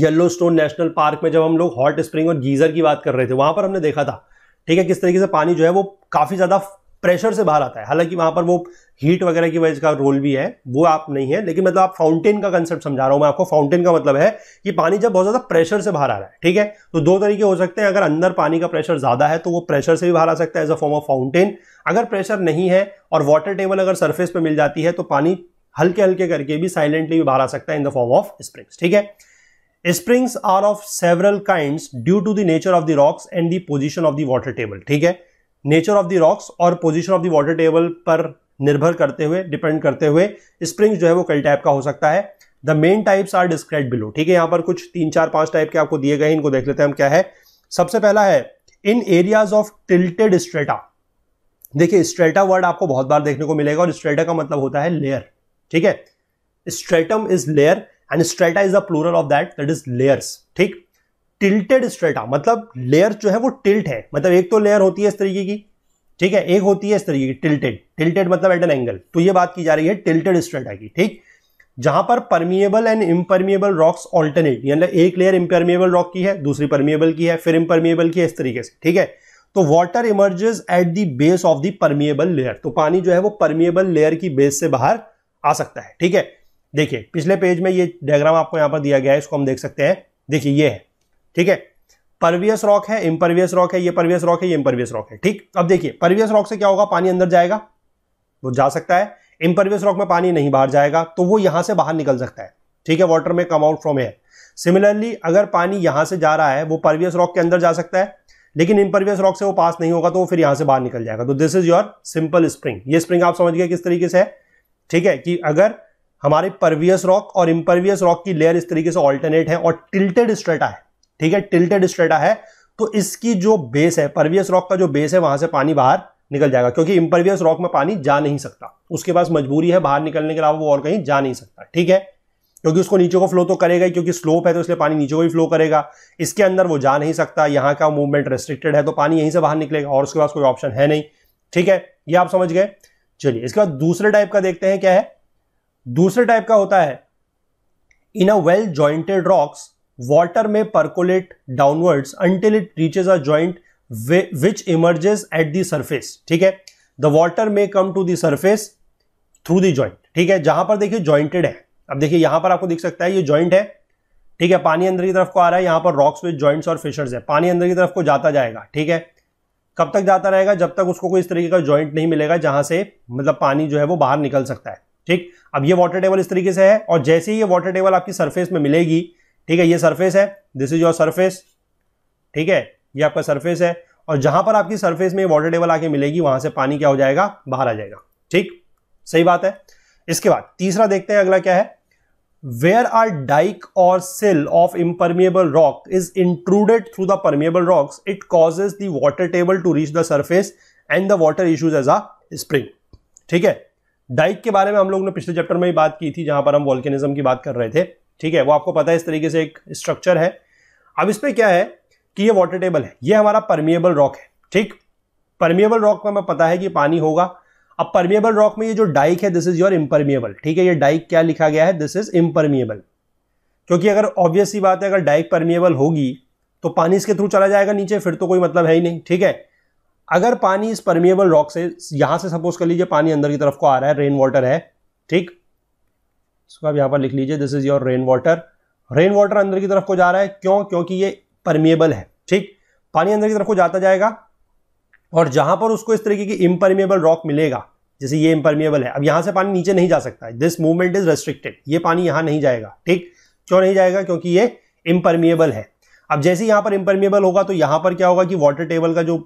[SPEAKER 1] येलो स्टोन नेशनल पार्क में जब हम लोग हॉट स्प्रिंग और गीजर की बात कर रहे थे वहां पर हमने देखा था ठीक है किस तरीके से पानी जो है वो काफी ज्यादा प्रेशर से बाहर आता है हालांकि वहां पर वो हीट वगैरह की वजह का रोल भी है वो आप नहीं है लेकिन मतलब आप फाउंटेन का कंसेप्ट समझा रहा हूं मैं आपको फाउंटेन का मतलब है कि पानी जब बहुत ज्यादा प्रेशर से बाहर आ रहा है ठीक है तो दो तरीके हो सकते हैं अगर अंदर पानी का प्रेशर ज्यादा है तो वो प्रेशर से भी बाहर आ सकता है as a form of fountain अगर प्रेशर नहीं है और वाटर टेबल अगर सर्फेस पर मिल जाती है तो पानी हल्के हल्के करके भी साइलेंटली भी बाहर आ सकता है in the form of springs ठीक है springs are of several kind due to the nature of the rocks and the position of the water table ठीक है नेचर ऑफ द रॉक्स और position of the water table पर निर्भर करते हुए depend करते हुए स्प्रिंग जो है वो कई टाइप का हो सकता है the main types are describe below ठीक है यहां पर कुछ तीन चार पांच टाइप के आपको दिए गए इनको देख लेते हैं हम क्या है सबसे पहला है in areas of tilted strata देखिए स्ट्रेटा वर्ड आपको बहुत बार देखने को मिलेगा और स्ट्रेटा का मतलब होता है लेयर ठीक है stratum is layer and strata is the plural of that that is layers ठीक टिल्टेड स्ट्रेटा मतलब लेयर जो है वो टिल्ट है मतलब एक तो लेयर होती है इस तरीके की ठीक है एक होती है इस तरीके की टिल्टेड टिल्टेड मतलब एट एन एंगल तो ये बात की जा रही है टिल्टेड स्ट्रेटा की ठीक जहां पर permeable and impermeable rocks alternate यानी एक लेयर इम्परमिएबल रॉक की है दूसरी परमिएबल की है फिर इम्परमिएबल की है इस तरीके से ठीक है तो water emerges at the base of the permeable layer तो पानी जो है वो परमिएबल लेयर की बेस से बाहर आ सकता है ठीक है देखिए पिछले पेज में ये डायग्राम आपको यहाँ पर दिया गया है इसको हम देख सकते हैं देखिए ये है ठीक है परवियस रॉक है इम्परवियस रॉक है ये परवियस रॉक है ये इम्परवियस रॉक है ठीक अब देखिए परवियस रॉक से क्या होगा पानी अंदर जाएगा वो जा सकता है इम्परवियस रॉक में पानी नहीं बाहर जाएगा तो वो यहां से बाहर निकल सकता है ठीक है वाटर में come out from air similarly अगर पानी यहां से जा रहा है वो परवियस रॉक के अंदर जा सकता है लेकिन इम्परवियस रॉक से वो पास नहीं होगा तो वो फिर यहां से बाहर निकल जाएगा तो this is your simple spring ये स्प्रिंग आप समझ गए किस तरीके से है ठीक है कि अगर हमारे परवियस रॉक और इम्परवियस रॉक की लेयर इस तरीके से ऑल्टरनेट है और टिल्टेड स्ट्रेटा है ठीक है टिल्टेड स्ट्रेटा है तो इसकी जो बेस है परवियस रॉक का जो बेस है वहां से पानी बाहर निकल जाएगा क्योंकि इम्परवियस रॉक में पानी जा नहीं सकता उसके पास मजबूरी है बाहर निकलने के अलावा वो और कहीं जा नहीं सकता ठीक है क्योंकि उसको नीचे को फ्लो तो करेगा ही क्योंकि स्लोप है तो इसलिए पानी नीचे को ही फ्लो करेगा इसके अंदर वो जा नहीं सकता यहाँ का मूवमेंट रेस्ट्रिक्टेड है तो पानी यहीं से बाहर निकलेगा और उसके पास कोई ऑप्शन है नहीं ठीक है ये आप समझ गए चलिए इसके बाद दूसरे टाइप का देखते हैं क्या है दूसरे टाइप का होता है in a well jointed rocks water में percolate downwards until it reaches a joint which emerges at the surface ठीक है द वॉटर में come to the surface through the joint ठीक है जहां पर देखिए ज्वाइंटेड है अब देखिए यहां पर आपको दिख सकता है ये ज्वाइंट है ठीक है पानी अंदर की तरफ को आ रहा है यहां पर रॉक्स विद ज्वाइंट्स और फिशर्स है पानी अंदर की तरफ को जाता जाएगा ठीक है कब तक जाता रहेगा जब तक उसको कोई इस तरीके का ज्वाइंट नहीं मिलेगा जहां से मतलब पानी जो है वो बाहर निकल सकता है ठीक अब ये वाटर टेबल इस तरीके से है और जैसे ही ये वाटर टेबल आपकी सरफेस में मिलेगी ठीक है ये सरफेस है दिस इज योर सरफेस ठीक है ये आपका सरफेस है और जहां पर आपकी सरफेस में वाटर टेबल आके मिलेगी वहां से पानी क्या हो जाएगा बाहर आ जाएगा ठीक सही बात है इसके बाद तीसरा देखते हैं अगला क्या है वेयर आर डाइक और sill of impermeable rock is intruded through the permeable rocks it causes the water table to reach the surface and the water issues as a spring ठीक है डाइक के बारे में हम लोग ने पिछले चैप्टर में ही बात की थी जहां पर हम वॉल्केनिज्म की बात कर रहे थे ठीक है वो आपको पता है इस तरीके से एक स्ट्रक्चर है अब इस पर क्या है कि ये वाटर टेबल है ये हमारा परमिएबल रॉक है ठीक परमिएबल रॉक में हमें पता है कि पानी होगा अब परमिएबल रॉक में ये जो डाइक है दिस इज योर इम्परमिएबल ठीक है ये डाइक क्या लिखा गया है दिस इज इम्परमिएबल क्योंकि अगर ऑब्वियसली बात है अगर डाइक परमिएबल होगी तो पानी इसके थ्रू चला जाएगा नीचे फिर तो कोई मतलब है ही नहीं ठीक है अगर पानी इस परमिएबल रॉक से यहां से सपोज कर लीजिए पानी अंदर की तरफ को आ रहा है रेन वाटर है ठीक इसको आप यहां पर लिख लीजिए this is your rain water rain water अंदर की तरफ को जा रहा है क्यों क्योंकि ये परमिएबल है ठीक पानी अंदर की तरफ को जाता जाएगा और जहां पर उसको इस तरीके की इम्परमिएबल रॉक मिलेगा जैसे ये इम्परमिएबल है अब यहां से पानी नीचे नहीं जा सकता है दिस मूवमेंट इज रेस्ट्रिक्टेड ये पानी यहां नहीं जाएगा ठीक क्यों नहीं जाएगा क्योंकि ये इम्परमिएबल है अब जैसे यहां पर इम्परमिएबल होगा तो यहां पर क्या होगा कि वाटर टेबल का जो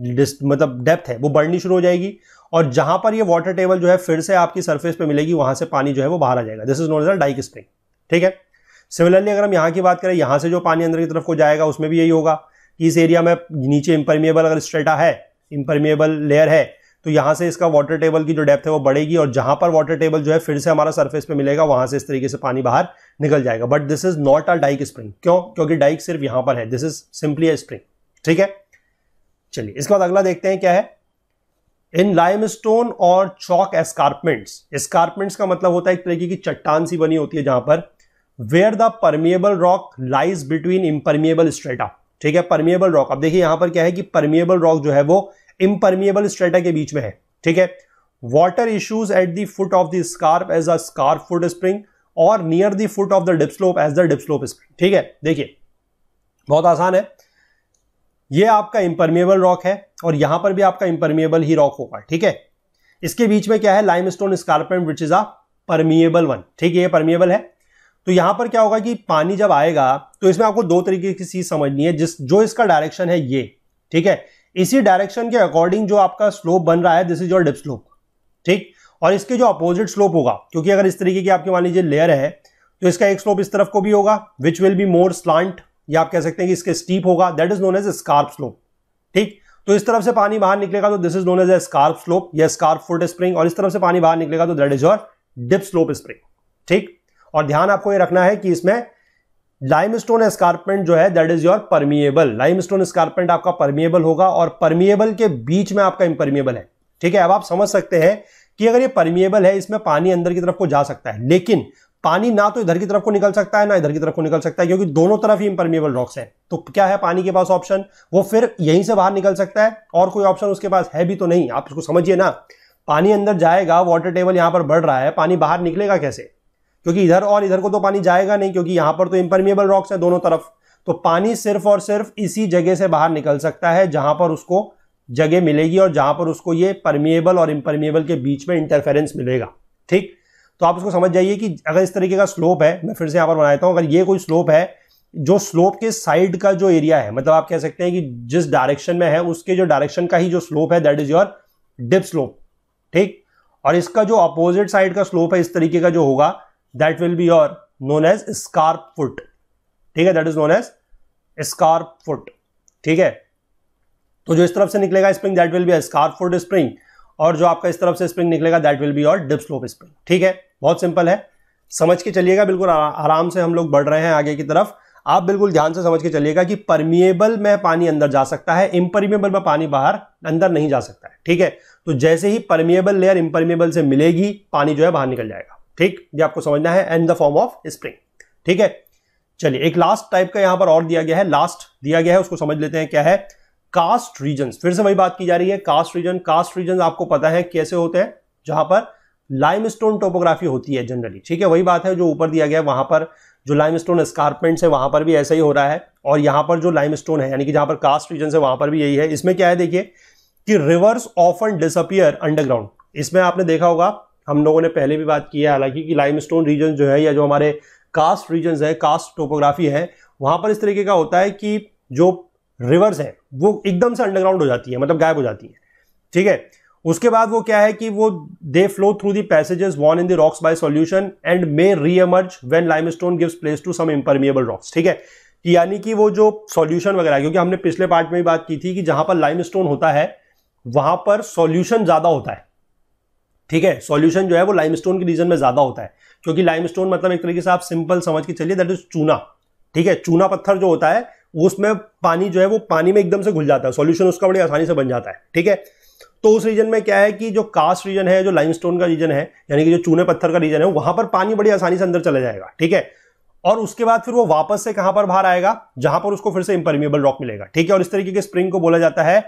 [SPEAKER 1] मतलब डेप्थ है वो बढ़नी शुरू हो जाएगी और जहां पर ये वाटर टेबल जो है फिर से आपकी सरफेस पे मिलेगी वहां से पानी जो है वो बाहर आ जाएगा this is known as a dyke spring ठीक है सिमिलरली अगर हम यहाँ की बात करें यहाँ से जो पानी अंदर की तरफ को जाएगा उसमें भी यही होगा कि इस एरिया में नीचे इम्परमिएबल अगर स्ट्रेटा है इम्परमिएबल लेयर है तो यहाँ से इसका वाटर टेबल की जो डेप्थ है वो बढ़ेगी और जहाँ पर वाटर टेबल जो है फिर से हमारा सरफेस पे मिलेगा वहाँ से इस तरीके से पानी बाहर निकल जाएगा but this is not a dyke spring क्यों क्योंकि डाइक सिर्फ यहाँ पर है this is simply a spring ठीक है चलिए इसके बाद अगला देखते हैं क्या है इन लाइमस्टोन और चौक एस्कार्पमेंट्स एस्कार्पमेंट्स का मतलब होता है एक तरीके की चट्टान सी बनी होती है जहां पर where the permeable rock lies between impermeable strata ठीक है परमिएबल रॉक अब देखिए यहां पर क्या है कि परमिएबल रॉक जो है वो इम्परमिएबल स्ट्रेटा के बीच में है ठीक है water issues at the foot of the scarp as a scarp foot spring और near the foot of the dip slope as the dip slope spring ठीक है देखिए बहुत आसान है ये आपका इम्परमेबल रॉक है और यहां पर भी आपका इम्परमेबल ही रॉक होगा ठीक है इसके बीच में क्या है limestone escarpment which is a permeable one ठीक है ये परमिएबल है तो यहां पर क्या होगा कि पानी जब आएगा तो इसमें आपको दो तरीके की चीज समझनी है जिस जो इसका डायरेक्शन है ये ठीक है इसी डायरेक्शन के अकॉर्डिंग जो आपका स्लोप बन रहा है this is your dip slope ठीक और इसके जो अपोजिट स्लोप होगा क्योंकि अगर इस तरीके की आपकी मान लीजिए लेयर है तो इसका एक स्लोप इस तरफ को भी होगा which will be more slant या आप कह सकते हैं कि इसके स्टीप होगा that is known as a scarp slope ठीक तो इस तरफ से पानी बाहर निकलेगा तो this is known as a scarp slope या स्कार्प फुट स्प्रिंग और इस तरफ से पानी बाहर निकलेगा तो that is your dip slope spring ठीक और ध्यान आपको ये रखना है कि इसमें लाइमस्टोन स्कारपेंट जो है that is your permeable limestone escarpment आपका परमिएबल होगा और परमिएबल के बीच में आपका इम्परमिएबल है ठीक है अब आप समझ सकते हैं कि अगर ये परमिएबल है इसमें पानी अंदर की तरफ को जा सकता है लेकिन पानी ना तो इधर की तरफ को निकल सकता है ना इधर की तरफ को निकल सकता है क्योंकि दोनों तरफ ही इम्परमिएबल रॉक्स है तो क्या है पानी के पास ऑप्शन वो फिर यहीं से बाहर निकल सकता है और कोई ऑप्शन उसके पास है भी तो नहीं आप इसको समझिए ना पानी अंदर जाएगा वाटर टेबल यहाँ पर बढ़ रहा है पानी बाहर निकलेगा कैसे क्योंकि इधर और इधर को तो पानी जाएगा नहीं क्योंकि यहाँ पर तो इम्परमिएबल रॉक्स है दोनों तरफ तो पानी सिर्फ और सिर्फ इसी जगह से बाहर निकल सकता है जहां पर उसको जगह मिलेगी और जहां पर उसको ये परमिएबल और इम्परमिएबल के बीच में इंटरफेरेंस मिलेगा ठीक तो आप इसको समझ जाइए कि अगर इस तरीके का स्लोप है मैं फिर से यहाँ पर बनाता हूँ अगर ये कोई स्लोप है जो स्लोप के साइड का जो एरिया है मतलब आप कह सकते हैं कि जिस डायरेक्शन में है उसके जो डायरेक्शन का ही जो स्लोप है that is your dip slope ठीक और इसका जो अपोजिट साइड का स्लोप है इस तरीके का जो होगा that will be your known as scarp foot ठीक है that is known as scarp foot ठीक है तो जो इस तरफ से निकलेगा spring that will be scarp foot spring और जो आपका इस तरफ से स्प्रिंग निकलेगा that will be your dip slope spring ठीक है बहुत सिंपल है समझ के चलिएगा बिल्कुल आराम से हम लोग बढ़ रहे हैं आगे की तरफ आप बिल्कुल ध्यान से समझ के चलिएगा कि परमिएबल में पानी अंदर जा सकता है इम्परमिएबल में पानी बाहर अंदर नहीं जा सकता है ठीक है तो जैसे ही परमिएबल लेयर इम्परमिएबल से मिलेगी पानी जो है बाहर निकल जाएगा ठीक ये आपको समझना है and the form of spring ठीक है चलिए एक लास्ट टाइप का यहां पर और दिया गया है लास्ट दिया गया है उसको समझ लेते हैं क्या है कास्ट रीजन फिर से वही बात की जा रही है कास्ट रीजन कास्ट रीजन आपको पता है कैसे होते हैं जहां पर लाइमस्टोन टोपोग्राफी होती है जनरली ठीक है वही बात है जो ऊपर दिया गया है वहाँ पर जो लाइमस्टोन स्कारपेंट्स है वहाँ पर भी ऐसा ही हो रहा है और यहाँ पर जो लाइमस्टोन है यानी कि जहाँ पर कास्ट रीजन है वहाँ पर भी यही है इसमें क्या है देखिए कि रिवर्स ऑफन डिसअपियर अंडरग्राउंड इसमें आपने देखा होगा हम लोगों ने पहले भी बात की है हालांकि कि लाइम रीजन जो है या जो हमारे कास्ट रीजन है कास्ट टोपोग्राफी है वहाँ पर इस तरीके का होता है कि जो रिवर्स है वो एकदम से अंडरग्राउंड हो जाती है मतलब गायब हो जाती है ठीक है उसके बाद वो क्या है कि वो they flow through the passages worn in the rocks by solution and may reemerge when limestone gives place to some impermeable rocks ठीक है यानी कि वो जो सॉल्यूशन वगैरह क्योंकि हमने पिछले पार्ट में भी बात की थी कि जहां पर लाइम स्टोन होता है वहां पर सॉल्यूशन ज्यादा होता है ठीक है सॉल्यूशन जो है वो लाइम स्टोन के रीजन में ज्यादा होता है क्योंकि लाइम स्टोन मतलब एक तरीके से आप सिंपल समझ के चलिए दैट इज चूना ठीक है चूना पत्थर जो होता है उसमें पानी जो है वो पानी में एकदम से घुल जाता है सॉल्यूशन उसका बड़ी आसानी से बन जाता है ठीक है तो उस रीजन में क्या है कि जो कास्ट रीजन है जो लाइमस्टोन का रीजन है यानी कि जो चूने पत्थर का रीजन है वहां पर पानी बड़ी आसानी से अंदर चला जाएगा ठीक है और उसके बाद फिर वो वापस से कहां पर बाहर आएगा जहां पर उसको फिर से इंपरमिएबल रॉक मिलेगा ठीक है और इस तरीके के स्प्रिंग को बोला जाता है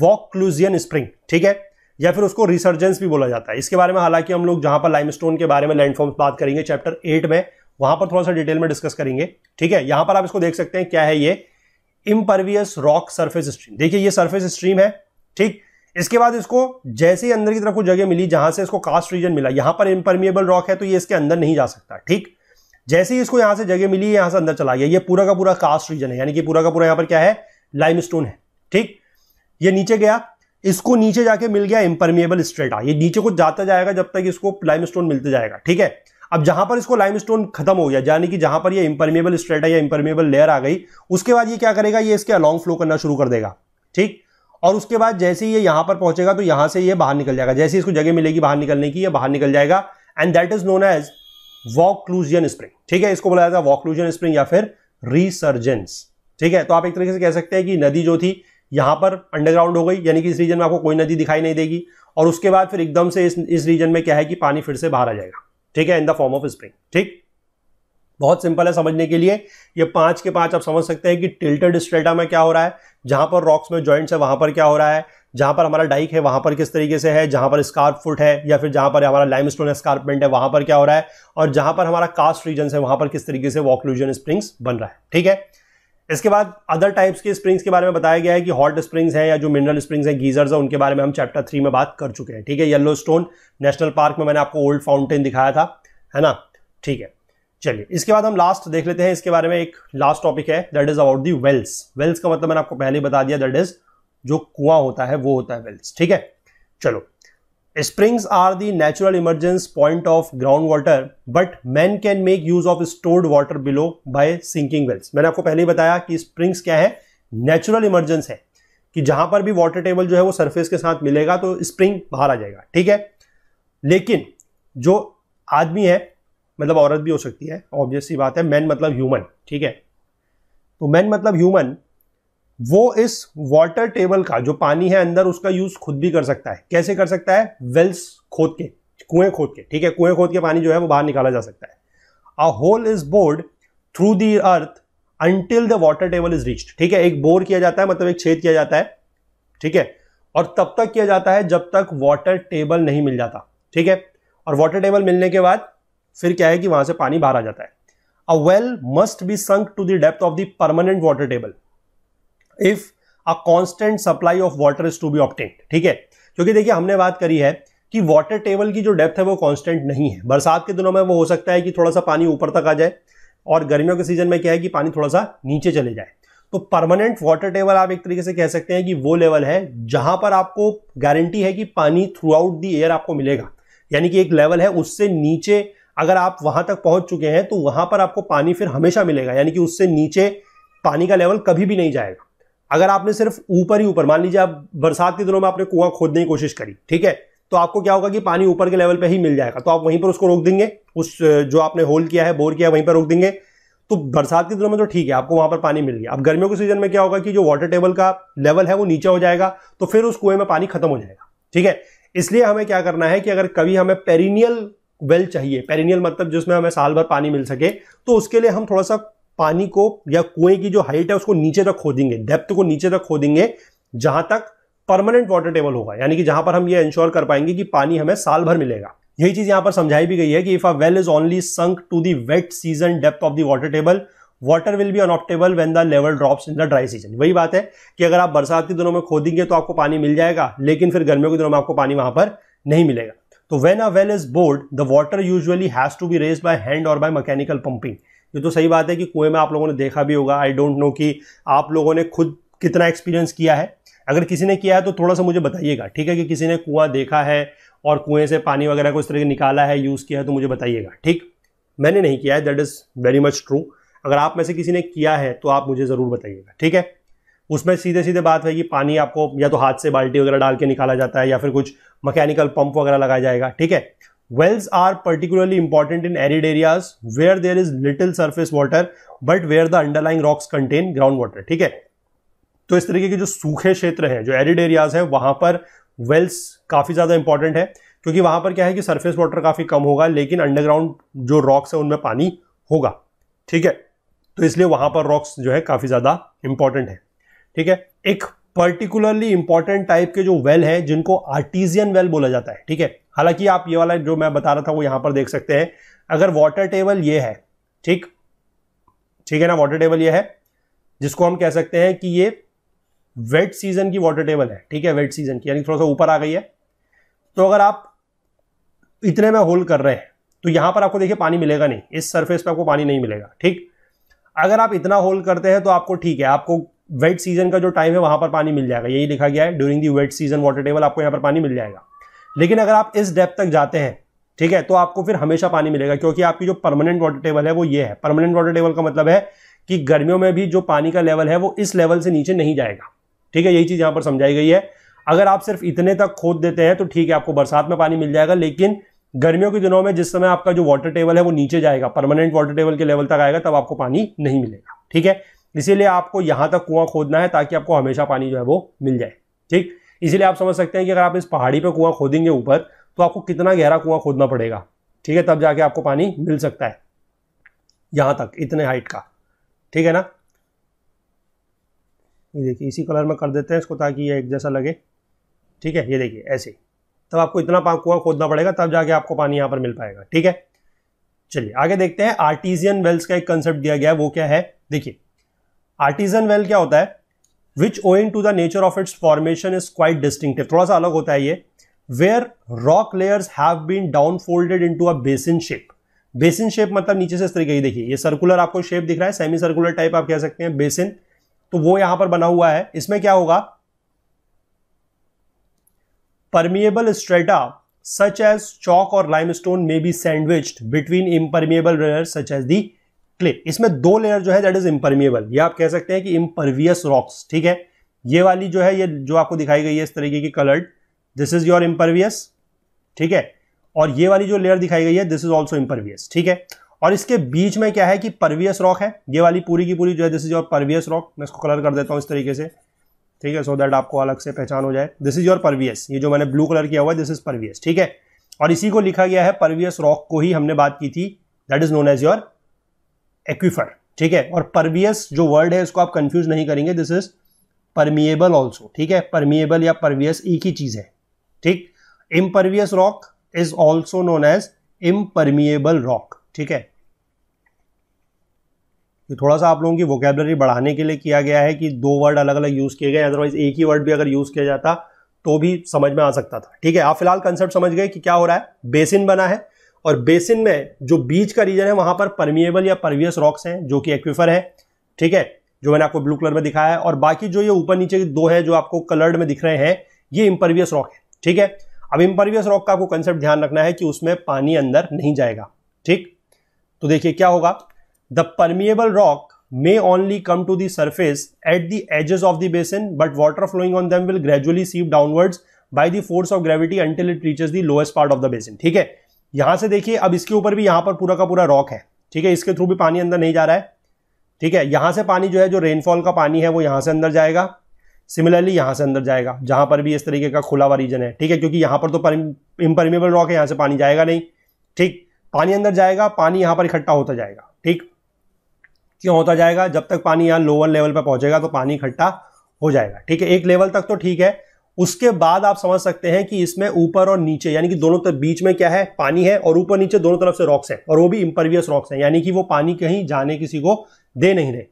[SPEAKER 1] वॉक्लूजियन स्प्रिंग ठीक है या फिर उसको रिसर्जेंस भी बोला जाता है इसके बारे में हालांकि हम लोग जहां पर लाइमस्टोन के बारे में लैंडफॉर्म बात करेंगे चैप्टर एट में वहां पर थोड़ा सा डिटेल में डिस्कस करेंगे ठीक है यहां पर आप इसको देख सकते हैं क्या है ये इम्परवियस रॉक सरफेस स्ट्रीम देखिए ये सरफेस स्ट्रीम है ठीक इसके बाद इसको जैसे ही अंदर की तरफ को जगह मिली जहां से इसको कास्ट रीजन मिला यहां पर इम्परमिएबल रॉक है तो ये इसके अंदर नहीं जा सकता ठीक जैसे ही इसको यहां से जगह मिली यहां से अंदर चला गया ये पूरा का पूरा कास्ट रीजन है यानी कि पूरा का पूरा यहां पर क्या है लाइम है ठीक ये नीचे गया इसको नीचे जाके मिल गया इम्परमिएबल स्ट्रेटा ये नीचे को जाता जाएगा जब तक इसको लाइम मिलते जाएगा ठीक है अब जहां पर इसको लाइम खत्म हो गया यानी कि जहां पर ये इम्परमिएबल स्ट्रेटा या इम्परमिएबल लेयर आ गई उसके बाद ये क्या करेगा ये इसके अलॉन्ग फ्लो करना शुरू कर देगा ठीक और उसके बाद जैसे ही ये यहां पर पहुंचेगा तो यहां से ये बाहर निकल जाएगा जैसे इसको जगह मिलेगी बाहर निकलने की ये बाहर निकल जाएगा and that is known as Vauclusian spring ठीक है इसको बोला जाता है वॉक्लूजन स्प्रिंग या फिर रिसर्जेंस ठीक है तो आप एक तरीके से कह सकते हैं कि नदी जो थी यहां पर अंडरग्राउंड हो गई यानी कि इस रीजन में आपको कोई नदी दिखाई नहीं देगी और उसके बाद फिर एकदम से इस इस रीजन में क्या है कि पानी फिर से बाहर आ जाएगा ठीक है in the form of spring ठीक बहुत सिंपल है समझने के लिए ये पांच के पांच आप समझ सकते हैं कि टिल्टेड स्ट्रेटा में क्या हो रहा है जहां पर रॉक्स में ज्वाइंट्स है वहां पर क्या हो रहा है जहां पर हमारा डाइक है वहां पर किस तरीके से है जहां पर स्कार्प फुट है या फिर जहां पर हमारा लाइम स्टोन स्कार्पमेंट है वहां पर क्या हो रहा है और जहां पर हमारा कास्ट रीजन है वहां पर किस तरीके से वॉकलूजन स्प्रिंग्स बन रहा है ठीक है इसके बाद अदर टाइप्स के स्प्रिंग्स के बारे में बताया गया है कि हॉट स्प्रिंग्स हैं या जो मिनरल स्प्रिंग्स हैं गीजर्स हैं उनके बारे में हम चैप्टर थ्री में बात कर चुके हैं ठीक है येलो स्टोन नेशनल पार्क में मैंने आपको ओल्ड फाउंटेन दिखाया था है ना ठीक है चलिए इसके बाद हम लास्ट देख लेते हैं इसके बारे में एक लास्ट टॉपिक है that is about the wells wells का मतलब मैंने आपको पहले बता दिया दैट इज जो कुआं होता है वो होता है वेल्स ठीक है चलो are the natural emergence point of ground water but man can make use of stored water below by sinking wells मैंने आपको पहले ही बताया कि स्प्रिंग्स क्या है नेचुरल इमरजेंस है कि जहां पर भी वाटर टेबल जो है वो सरफेस के साथ मिलेगा तो स्प्रिंग बाहर आ जाएगा ठीक है लेकिन जो आदमी है मतलब औरत भी हो सकती है ऑब्वियस सी बात है मैन मतलब ह्यूमन ठीक है तो मैन मतलब ह्यूमन वो इस वाटर टेबल का जो पानी है अंदर उसका यूज खुद भी कर सकता है कैसे कर सकता है वेल्स खोद के कुएं खोद के ठीक है कुएं खोद के पानी जो है वो बाहर निकाला जा सकता है a hole is bored through the earth until the water table is reached ठीक है एक बोर किया जाता है मतलब एक छेद किया जाता है ठीक है और तब तक किया जाता है जब तक वाटर टेबल नहीं मिल जाता ठीक है और वाटर टेबल मिलने के बाद फिर क्या है कि वहां से पानी बाहर आ जाता है a well must be sunk to the depth of the permanent water table if a constant supply of water is to be obtained ठीक है क्योंकि देखिए हमने बात करी है कि वाटर टेबल की जो डेप्थ है वो कॉन्स्टेंट नहीं है बरसात के दिनों में वो हो सकता है कि थोड़ा सा पानी ऊपर तक आ जाए और गर्मियों के सीजन में क्या है कि पानी थोड़ा सा नीचे चले जाए तो परमानेंट वाटर टेबल आप एक तरीके से कह सकते हैं कि वो लेवल है जहां पर आपको गारंटी है कि पानी थ्रू आउट दी एयर आपको मिलेगा यानी कि एक लेवल है उससे नीचे अगर आप वहां तक पहुंच चुके हैं तो वहां पर आपको पानी फिर हमेशा मिलेगा यानी कि उससे नीचे पानी का लेवल कभी भी नहीं जाएगा अगर आपने सिर्फ ऊपर ही ऊपर मान लीजिए आप बरसात के दिनों में आपने कुआं खोदने की कोशिश करी ठीक है तो आपको क्या होगा कि पानी ऊपर के लेवल पर ही मिल जाएगा तो आप वहीं पर उसको रोक देंगे उस जो आपने होल किया है बोर किया है वहीं पर रोक देंगे तो बरसात के दिनों में तो ठीक है आपको वहां पर पानी मिल गया अब गर्मियों के सीजन में क्या होगा कि जो वाटर टेबल का लेवल है वो नीचे हो जाएगा तो फिर उस कुएं में पानी खत्म हो जाएगा ठीक है इसलिए हमें क्या करना है कि अगर कभी हमें पेरिनियल वेल चाहिए पेरिनियल मतलब जिसमें हमें साल भर पानी मिल सके तो उसके लिए हम थोड़ा सा पानी को या कुएं की जो हाइट है उसको नीचे तक खोदेंगे डेप्थ को नीचे तक खोदेंगे जहां तक परमानेंट वाटर टेबल होगा यानी कि जहां पर हम ये इंश्योर कर पाएंगे कि पानी हमें साल भर मिलेगा यही चीज यहां पर समझाई भी गई है कि if a well is only sunk to the wet season depth of the water table water will be unobtainable when the level drops in the dry season वही बात है कि अगर आप बरसात के दिनों में खोदेंगे तो आपको पानी मिल जाएगा लेकिन फिर गर्मियों के दिनों में आपको पानी वहां पर नहीं मिलेगा तो when a well is bored the water usually has to be raise by hand और बाय मैकेनिकल पंपिंग ये तो सही बात है कि कुएं में आप लोगों ने देखा भी होगा आई डोंट नो कि आप लोगों ने खुद कितना एक्सपीरियंस किया है अगर किसी ने किया है तो थोड़ा सा मुझे बताइएगा ठीक है कि किसी ने कुआं देखा है और कुएं से पानी वगैरह को इस तरह निकाला है यूज़ किया है तो मुझे बताइएगा ठीक मैंने नहीं किया है that is very much true अगर आप में से किसी ने किया है तो आप मुझे ज़रूर बताइएगा ठीक है उसमें सीधे सीधे बात है कि पानी आपको या तो हाथ से बाल्टी वगैरह डाल के निकाला जाता है या फिर कुछ मैकेनिकल पंप वगैरह लगाया जाएगा ठीक है wells are particularly important in arid areas where there is little surface water but where the underlying rocks contain ground water ठीक है तो इस तरीके के जो सूखे क्षेत्र हैं जो एरिड एरियाज हैं वहां पर वेल्स काफी ज्यादा इंपॉर्टेंट है क्योंकि वहां पर क्या है कि सरफेस वाटर काफी कम होगा लेकिन अंडरग्राउंड जो रॉक्स है उनमें पानी होगा ठीक है तो इसलिए वहां पर रॉक्स जो है काफी ज्यादा इंपॉर्टेंट है ठीक है एक पर्टिकुलरली इंपॉर्टेंट टाइप के जो वेल है जिनको आर्टिजियन वेल बोला जाता है ठीक है हालांकि आप ये वाला जो मैं बता रहा था वो यहां पर देख सकते हैं अगर वाटर टेबल ये है ठीक ठीक है ना वाटर टेबल ये है जिसको हम कह सकते हैं कि ये वेट सीजन की वाटर टेबल है ठीक है वेट सीजन की यानी थोड़ा सा ऊपर आ गई है तो अगर आप इतने में होल्ड कर रहे हैं तो यहां पर आपको देखिए पानी मिलेगा नहीं इस सरफेस पे आपको पानी नहीं मिलेगा ठीक अगर आप इतना होल्ड करते हैं तो आपको ठीक है आपको वेट सीजन का जो टाइम है वहां पर पानी मिल जाएगा यही लिखा गया है during the wet season water table आपको यहाँ पर पानी मिल जाएगा लेकिन अगर आप इस डेप तक जाते हैं ठीक है तो आपको फिर हमेशा पानी मिलेगा क्योंकि आपकी जो परमानेंट वाटर टेबल है वो ये है परमानेंट वाटर टेबल का मतलब है कि गर्मियों में भी जो पानी का लेवल है वो इस लेवल से नीचे नहीं जाएगा ठीक है यही चीज़ यहाँ पर समझाई गई है अगर आप सिर्फ इतने तक खोद देते हैं तो ठीक है आपको बरसात में पानी मिल जाएगा लेकिन गर्मियों के दिनों में जिस समय आपका जो वाटर टेबल है वो नीचे जाएगा परमानेंट वाटर टेबल के लेवल तक आएगा तब आपको पानी नहीं मिलेगा ठीक है इसीलिए आपको यहां तक कुआं खोदना है ताकि आपको हमेशा पानी जो है वो मिल जाए ठीक इसीलिए आप समझ सकते हैं कि अगर आप इस पहाड़ी पर कुआं खोदेंगे ऊपर तो आपको कितना गहरा कुआं खोदना पड़ेगा ठीक है तब जाके आपको पानी मिल सकता है यहां तक इतने हाइट का ठीक है ना ये देखिए इसी कलर में कर देते हैं इसको ताकि ये एक जैसा लगे ठीक है ये देखिए ऐसे तब आपको इतना कुआं खोदना पड़ेगा तब जाके आपको पानी यहाँ पर मिल पाएगा ठीक है चलिए आगे देखते हैं आर्टिजियन वेल्स का एक कंसेप्ट दिया गया है वो क्या है देखिए आर्टिजन वेल क्या होता है which owing to the nature of its formation is quite distinctive थोड़ा सा अलग होता है ये where rock layers have been down folded into a basin shape basin shape मतलब नीचे से इस तरीके की देखिए ये सर्कुलर आपको शेप दिख रहा है सेमी सर्कुलर टाइप आप कह सकते हैं बेसिन तो वो यहां पर बना हुआ है इसमें क्या होगा permeable strata such as chalk और limestone may be sandwiched between impermeable layers such as the clay इसमें दो लेयर जो है दैट इज इम्परमिएबल ये आप कह सकते हैं कि इम्परवियस रॉक्स ठीक है ये वाली जो है ये जो आपको दिखाई गई है इस तरीके की coloured this is your impervious ठीक है और ये वाली जो लेयर दिखाई गई है दिस इज ऑल्सो इम्परवियस ठीक है और इसके बीच में क्या है कि परवियस रॉक है ये वाली पूरी की पूरी जो है this is your pervious rock मैं इसको कलर कर देता हूँ इस तरीके से ठीक है सो so दैट आपको अलग से पहचान हो जाए दिस इज योर परवियस ये जो मैंने ब्लू कलर किया हुआ है दिस इज परवियस ठीक है और इसी को लिखा गया है परवियस रॉक को ही हमने बात की थी that is known as your aquifer ठीक है और परवियस जो वर्ड है इसको आप कंफ्यूज नहीं करेंगे दिस इज परमिएबल ऑल्सो ठीक है परमिएबल या परवियस एक ही चीज है ठीक impervious rock is also known as impermeable rock ठीक है ये थोड़ा सा आप लोगों की वोकेबलरी बढ़ाने के लिए किया गया है कि दो वर्ड अलग अलग यूज़ किए गए अदरवाइज एक ही वर्ड भी अगर यूज़ किया जाता तो भी समझ में आ सकता था ठीक है आप फिलहाल कंसेप्ट समझ गए कि क्या हो रहा है बेसिन बना है और बेसिन में जो बीच का रीजन है वहां पर परमिएबल या परवियस रॉक्स हैं जो कि एक्विफर है ठीक है जो मैंने आपको ब्लू कलर में दिखाया है और बाकी जो ये ऊपर नीचे दो है जो आपको कलर्ड में दिख रहे हैं ये इम्परवियस रॉक है ठीक है अब इम्परवियस रॉक का आपको कंसेप्ट ध्यान रखना है कि उसमें पानी अंदर नहीं जाएगा ठीक तो देखिए क्या होगा the permeable rock may only come to the surface at the edges of the basin but water flowing on them will gradually seep downwards by the force of gravity until it reaches the lowest part of the basin ठीक है यहां से देखिए अब इसके ऊपर भी यहां पर पूरा का पूरा रॉक है ठीक है इसके थ्रू भी पानी अंदर नहीं जा रहा है ठीक है यहां से पानी जो है जो रेनफॉल का पानी है वो यहां से अंदर जाएगा सिमिलरली यहां से अंदर जाएगा जहां पर भी इस तरीके का खुला हुआ रीजन है ठीक है क्योंकि यहां पर तो इम्परमेबल रॉक है यहां से पानी जाएगा नहीं ठीक पानी अंदर जाएगा पानी यहां पर इकट्ठा होता जाएगा ठीक क्यों होता जाएगा जब तक पानी यहाँ लोअर लेवल पर पहुंचेगा तो पानी इकट्ठा हो जाएगा ठीक है एक लेवल तक तो ठीक है उसके बाद आप समझ सकते हैं कि इसमें ऊपर और नीचे यानी कि दोनों तरफ बीच में क्या है पानी है और ऊपर नीचे दोनों तरफ से रॉक्स है और वो भी इम्परवियस रॉक्स है यानी कि वो पानी कहीं जाने किसी को दे नहीं रहे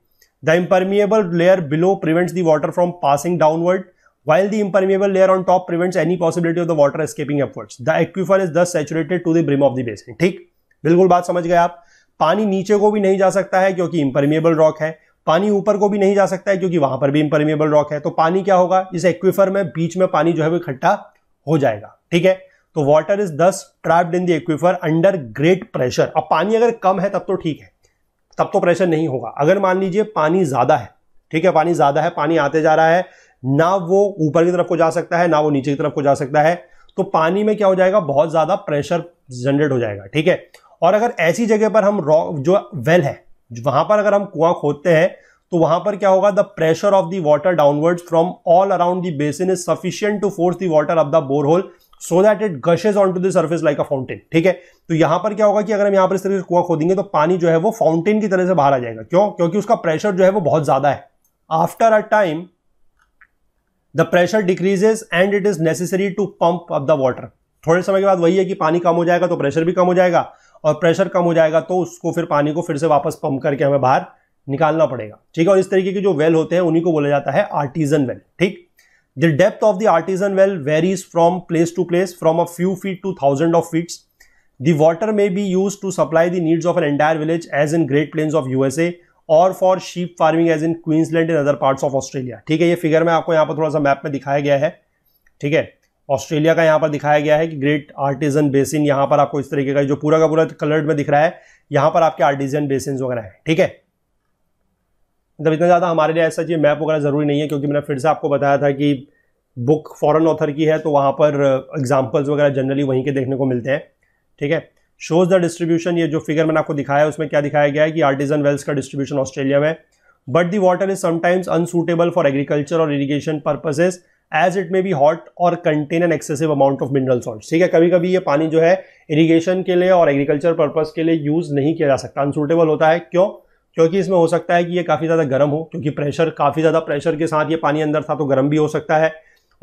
[SPEAKER 1] the impermeable layer below prevents the water from passing downward while the impermeable layer on top prevents any possibility of the water escaping upwards the aquifer is thus saturated to the brim of the basin ठीक बिल्कुल बात समझ गए आप पानी नीचे को भी नहीं जा सकता है क्योंकि इम्परमिएबल रॉक है पानी ऊपर को भी नहीं जा सकता है क्योंकि वहां पर भी इम्परमेबल रॉक है तो पानी क्या होगा इस एक्विफर में बीच में पानी जो है वो इकट्ठा हो जाएगा ठीक है तो water is thus trapped in the aquifer under great pressure अब पानी अगर कम है तब तो ठीक है तब तो प्रेशर नहीं होगा अगर मान लीजिए पानी ज्यादा है ठीक है पानी ज्यादा है पानी आते जा रहा है ना वो ऊपर की तरफ को जा सकता है ना वो नीचे की तरफ को जा सकता है तो पानी में क्या हो जाएगा बहुत ज्यादा प्रेशर जनरेट हो जाएगा ठीक है और अगर ऐसी जगह पर हम रॉक जो वेल है वहां पर अगर हम कुआं खोदते हैं तो वहां पर क्या होगा the pressure of the water downwards from all around the basin is sufficient to force the water of the bore hole so that it gushes on to the surface like a fountain ठीक है तो यहां पर क्या होगा कि अगर हम यहां पर इस तरह से कुआं खोदेंगे तो पानी जो है वो फाउंटेन की तरह से बाहर आ जाएगा क्यों क्योंकि उसका प्रेशर जो है वो बहुत ज्यादा है after a time the pressure decreases and it is necessary to pump up the water थोड़े समय के बाद वही है कि पानी कम हो जाएगा तो प्रेशर भी कम हो जाएगा और प्रेशर कम हो जाएगा तो उसको फिर पानी को फिर से वापस पंप करके हमें बाहर निकालना पड़ेगा ठीक है और इस तरीके के जो वेल होते हैं उन्हीं को बोला जाता है आर्टिजन वेल ठीक the depth of the artesian well varies from place to place from a few feet to thousand of feets the water may be use to supply the needs of an entire village as in Great Plains of USA और for sheep farming as in Queensland in other parts of Australia ठीक है ये figure में आपको यहाँ पर थोड़ा सा मैप में दिखाया गया है ठीक है ऑस्ट्रेलिया का यहाँ पर दिखाया गया है कि ग्रेट आर्टिजन बेसिन यहाँ पर आपको इस तरीके का जो पूरा का पूरा कलर्ड में दिख रहा है यहाँ पर आपके आर्टिजन बेसिन वगैरह है ठीक है मतलब इतना ज़्यादा हमारे लिए ऐसा चीज़ मैप वगैरह ज़रूरी नहीं है क्योंकि मैंने फिर से आपको बताया था कि बुक फॉरेन ऑथर की है तो वहाँ पर एग्जाम्पल्स वगैरह जनरली वहीं के देखने को मिलते हैं ठीक है शोज द डिस्ट्रीब्यूशन ये जो फिगर मैंने आपको दिखाया है उसमें क्या दिखाया गया है कि आर्टिजन वेल्स का डिस्ट्रीब्यूशन ऑस्ट्रेलिया में but the water is sometimes unsuitable for agriculture और irrigation purposes as it may be hot और contain an excessive amount of mineral salt ठीक है कभी कभी ये पानी जो है इरीगेशन के लिए और एग्रीकल्चर पर्पज के लिए यूज नहीं किया जा सकता अनसूटेबल होता है क्यों क्योंकि इसमें हो सकता है कि ये काफ़ी ज़्यादा गर्म हो क्योंकि प्रेशर काफ़ी ज़्यादा प्रेशर के साथ ये पानी अंदर था तो गर्म भी हो सकता है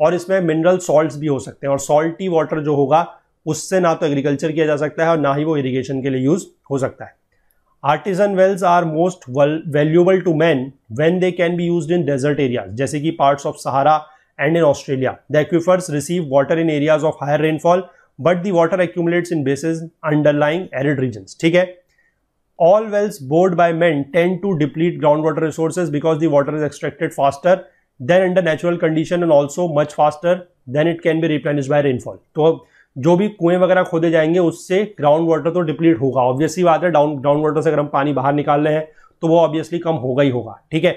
[SPEAKER 1] और इसमें मिनरल सॉल्ट भी हो सकते हैं और सॉल्टी वाटर जो होगा उससे ना तो एग्रीकल्चर किया जा सकता है और ना ही वो इरीगेशन के लिए यूज़ हो सकता है artesian wells are most valuable to man when they can be use in desert areas जैसे कि parts of Sahara and in Australia. The aquifers receive water in areas of higher rainfall, but the water accumulates in basins underlying arid regions. ठीक है All wells bored by men tend to deplete groundwater resources because the water is extracted faster than under natural condition and also much faster than it can be replenished by rainfall. तो जो भी कुएं वगैरह खोदे जाएंगे उससे ground water तो deplete होगा ऑब्वियसली बात है डाउन ग्राउंड वाटर से अगर हम पानी बाहर निकाल रहे हैं तो वो ऑब्वियसली कम होगा ही होगा ठीक है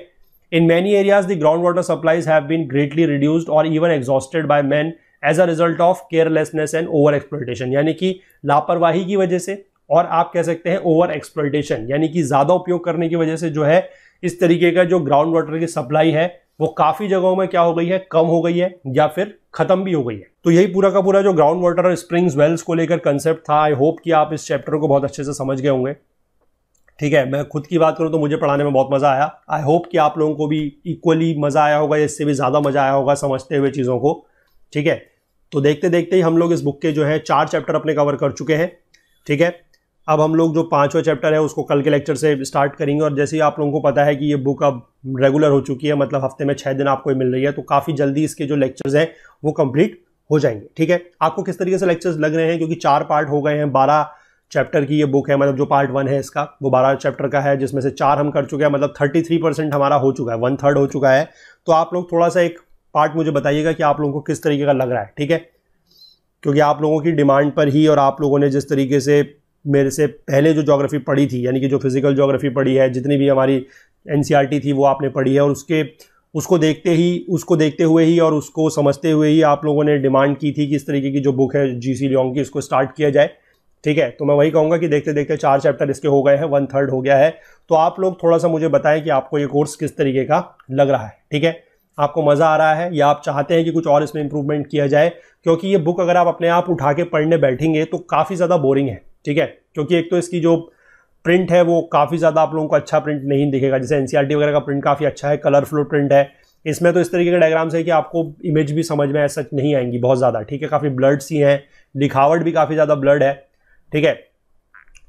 [SPEAKER 1] In many areas, the groundwater supplies have been greatly reduced or even exhausted by men as a result of carelessness and over exploitation यानी कि लापरवाही की वजह से और आप कह सकते हैं ओवर एक्सप्लोइटेशन यानी कि ज़्यादा उपयोग करने की वजह से जो है इस तरीके का जो ग्राउंड वाटर की सप्लाई है वो काफ़ी जगहों में क्या हो गई है कम हो गई है या फिर खत्म भी हो गई है तो यही पूरा का पूरा जो ग्राउंड वाटर और स्प्रिंग्स वेल्स को लेकर कंसेप्ट था आई होप कि आप इस चैप्टर को बहुत अच्छे से समझ गए होंगे ठीक है मैं खुद की बात करूँ तो मुझे पढ़ाने में बहुत मज़ा आया आई होप कि आप लोगों को भी इक्वली मज़ा आया होगा इससे भी ज़्यादा मज़ा आया होगा समझते हुए चीज़ों को ठीक है तो देखते देखते ही हम लोग इस बुक के जो है चार चैप्टर अपने कवर कर चुके हैं ठीक है अब हम लोग जो पाँचवा चैप्टर है उसको कल के लेक्चर से स्टार्ट करेंगे और जैसे ही आप लोगों को पता है कि ये बुक अब रेगुलर हो चुकी है मतलब हफ्ते में छः दिन आपको मिल रही है तो काफ़ी जल्दी इसके जो लेक्चर्स हैं वो कंप्लीट हो जाएंगे ठीक है आपको किस तरीके से लेक्चर्स लग रहे हैं क्योंकि चार पार्ट हो गए हैं बारह चैप्टर की ये बुक है मतलब जो पार्ट वन है इसका वो बारह चैप्टर का है जिसमें से चार हम कर चुके हैं मतलब थर्टी थ्री परसेंट हमारा हो चुका है वन थर्ड हो चुका है तो आप लोग थोड़ा सा एक पार्ट मुझे बताइएगा कि आप लोगों को किस तरीके का लग रहा है ठीक है क्योंकि आप लोगों की डिमांड पर ही और आप लोगों ने जिस तरीके से मेरे से पहले जो जोग्राफ़ी पढ़ी थी यानी कि जो फिज़िकल जोग्राफ़ी पढ़ी है जितनी भी हमारी एन e थी वो आपने पढ़ी है और उसके उसको देखते ही उसको देखते हुए ही और उसको समझते हुए ही आप लोगों ने डिमांड की थी कि इस तरीके की जो बुक है जी सी लियोंग की इसको स्टार्ट किया जाए ठीक है तो मैं वही कहूँगा कि देखते देखते चार चैप्टर इसके हो गए हैं वन थर्ड हो गया है तो आप लोग थोड़ा सा मुझे बताएं कि आपको ये कोर्स किस तरीके का लग रहा है ठीक है आपको मज़ा आ रहा है या आप चाहते हैं कि कुछ और इसमें इंप्रूवमेंट किया जाए क्योंकि ये बुक अगर आप अपने आप उठा के पढ़ने बैठेंगे तो काफ़ी ज़्यादा बोरिंग है ठीक है क्योंकि एक तो इसकी जो प्रिंट है वो काफ़ी ज़्यादा आप लोगों को अच्छा प्रिंट नहीं दिखेगा जैसे एनसीआरटी e वगैरह का प्रिंट काफ़ी अच्छा है कलरफुल प्रिंट है इसमें तो इस तरीके के डायग्राम्स है कि आपको इमेज भी समझ में सच नहीं आएंगी बहुत ज़्यादा ठीक है काफ़ी ब्लड सी हैं लिखावट भी काफ़ी ज़्यादा ब्लड है ठीक है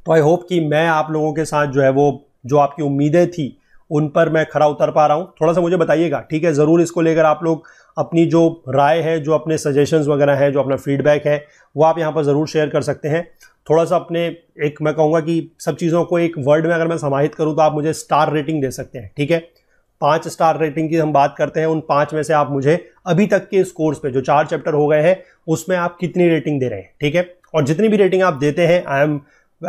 [SPEAKER 1] तो आई होप कि मैं आप लोगों के साथ जो है वो जो आपकी उम्मीदें थी उन पर मैं खरा उतर पा रहा हूँ थोड़ा सा मुझे बताइएगा ठीक है ज़रूर इसको लेकर आप लोग अपनी जो राय है जो अपने सजेशंस वगैरह हैं जो अपना फीडबैक है वो आप यहाँ पर ज़रूर शेयर कर सकते हैं थोड़ा सा अपने एक मैं कहूँगा कि सब चीज़ों को एक वर्ड में अगर मैं समाहित करूँ तो आप मुझे स्टार रेटिंग दे सकते हैं ठीक है पाँच स्टार रेटिंग की हम बात करते हैं उन पाँच में से आप मुझे अभी तक के इस कोर्स पे जो चार चैप्टर हो गए हैं उसमें आप कितनी रेटिंग दे रहे हैं ठीक है और जितनी भी रेटिंग आप देते हैं I am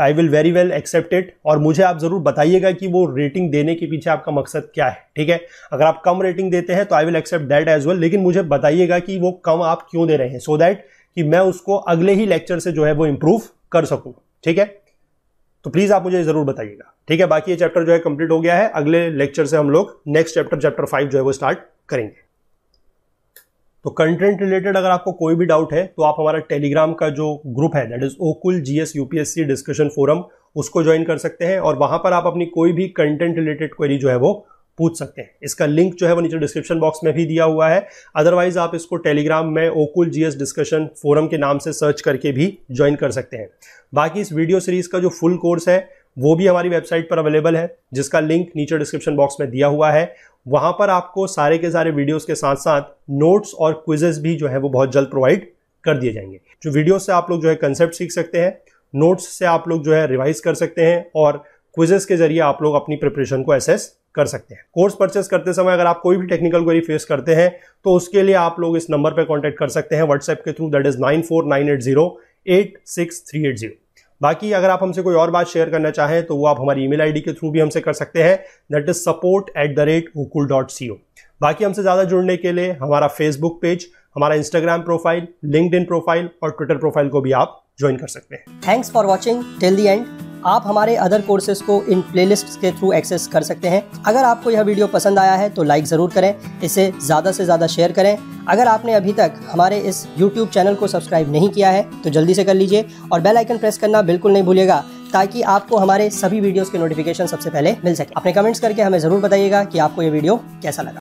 [SPEAKER 1] I will very well accepted और मुझे आप ज़रूर बताइएगा कि वो रेटिंग देने के पीछे आपका मकसद क्या है ठीक है अगर आप कम रेटिंग देते हैं तो I will accept that as well लेकिन मुझे बताइएगा कि वो कम आप क्यों दे रहे हैं सो so दैट कि मैं उसको अगले ही लेक्चर से जो है वो इम्प्रूव कर सकूँ ठीक है तो प्लीज़ आप मुझे ज़रूर बताइएगा ठीक है बाकी ये चैप्टर जो है कंप्लीट हो गया है अगले लेक्चर से हम लोग नेक्स्ट चैप्टर चैप्टर फाइव जो है वो स्टार्ट करेंगे तो कंटेंट रिलेटेड अगर आपको कोई भी डाउट है तो आप हमारा टेलीग्राम का जो ग्रुप है दैट इज ओकुल G S UPSC discussion forum उसको ज्वाइन कर सकते हैं और वहां पर आप अपनी कोई भी कंटेंट रिलेटेड क्वेरी जो है वो पूछ सकते हैं इसका लिंक जो है वो नीचे डिस्क्रिप्शन बॉक्स में भी दिया हुआ है अदरवाइज आप इसको टेलीग्राम में ओकुल जीएस डिस्कशन फोरम के नाम से सर्च करके भी ज्वाइन कर सकते हैं बाकी इस वीडियो सीरीज का जो फुल कोर्स है वो भी हमारी वेबसाइट पर अवेलेबल है जिसका लिंक नीचे डिस्क्रिप्शन बॉक्स में दिया हुआ है वहाँ पर आपको सारे के सारे वीडियोस के साथ साथ नोट्स और क्विजेस भी जो है वो बहुत जल्द प्रोवाइड कर दिए जाएंगे जो वीडियो से आप लोग जो है कंसेप्ट सीख सकते हैं नोट्स से आप लोग जो है रिवाइज कर सकते हैं और क्विजेस के जरिए आप लोग अपनी प्रिपरेशन को एसेस कर सकते हैं कोर्स परचेस करते समय अगर आप कोई भी टेक्निकल क्वेरी फेस करते हैं तो उसके लिए आप लोग इस नंबर पर कॉन्टैक्ट कर सकते हैं व्हाट्सएप के through that is nine four nine eight zero eight six three eight zero बाकी अगर आप हमसे कोई और बात शेयर करना चाहें तो वो आप हमारी ईमेल आईडी के थ्रू भी हमसे कर सकते हैं that is support at the rate Gokul dot C O बाकी हमसे ज़्यादा जुड़ने के लिए हमारा फेसबुक पेज हमारा इंस्टाग्राम प्रोफाइल लिंकड प्रोफाइल और ट्विटर प्रोफाइल को भी आप ज्वाइन कर सकते हैं thanks for watching till the end आप हमारे अदर कोर्सेज को इन प्लेलिस्ट के थ्रू एक्सेस कर सकते हैं अगर आपको यह वीडियो पसंद आया है तो लाइक ज़रूर करें इसे ज़्यादा से ज़्यादा शेयर करें अगर आपने अभी तक हमारे इस YouTube चैनल को सब्सक्राइब नहीं किया है तो जल्दी से कर लीजिए और बेल आइकन प्रेस करना बिल्कुल नहीं भूलिएगा ताकि आपको हमारे सभी वीडियोस के नोटिफिकेशन सबसे पहले मिल सके अपने कमेंट्स करके हमें ज़रूर बताइएगा कि आपको ये वीडियो कैसा लगा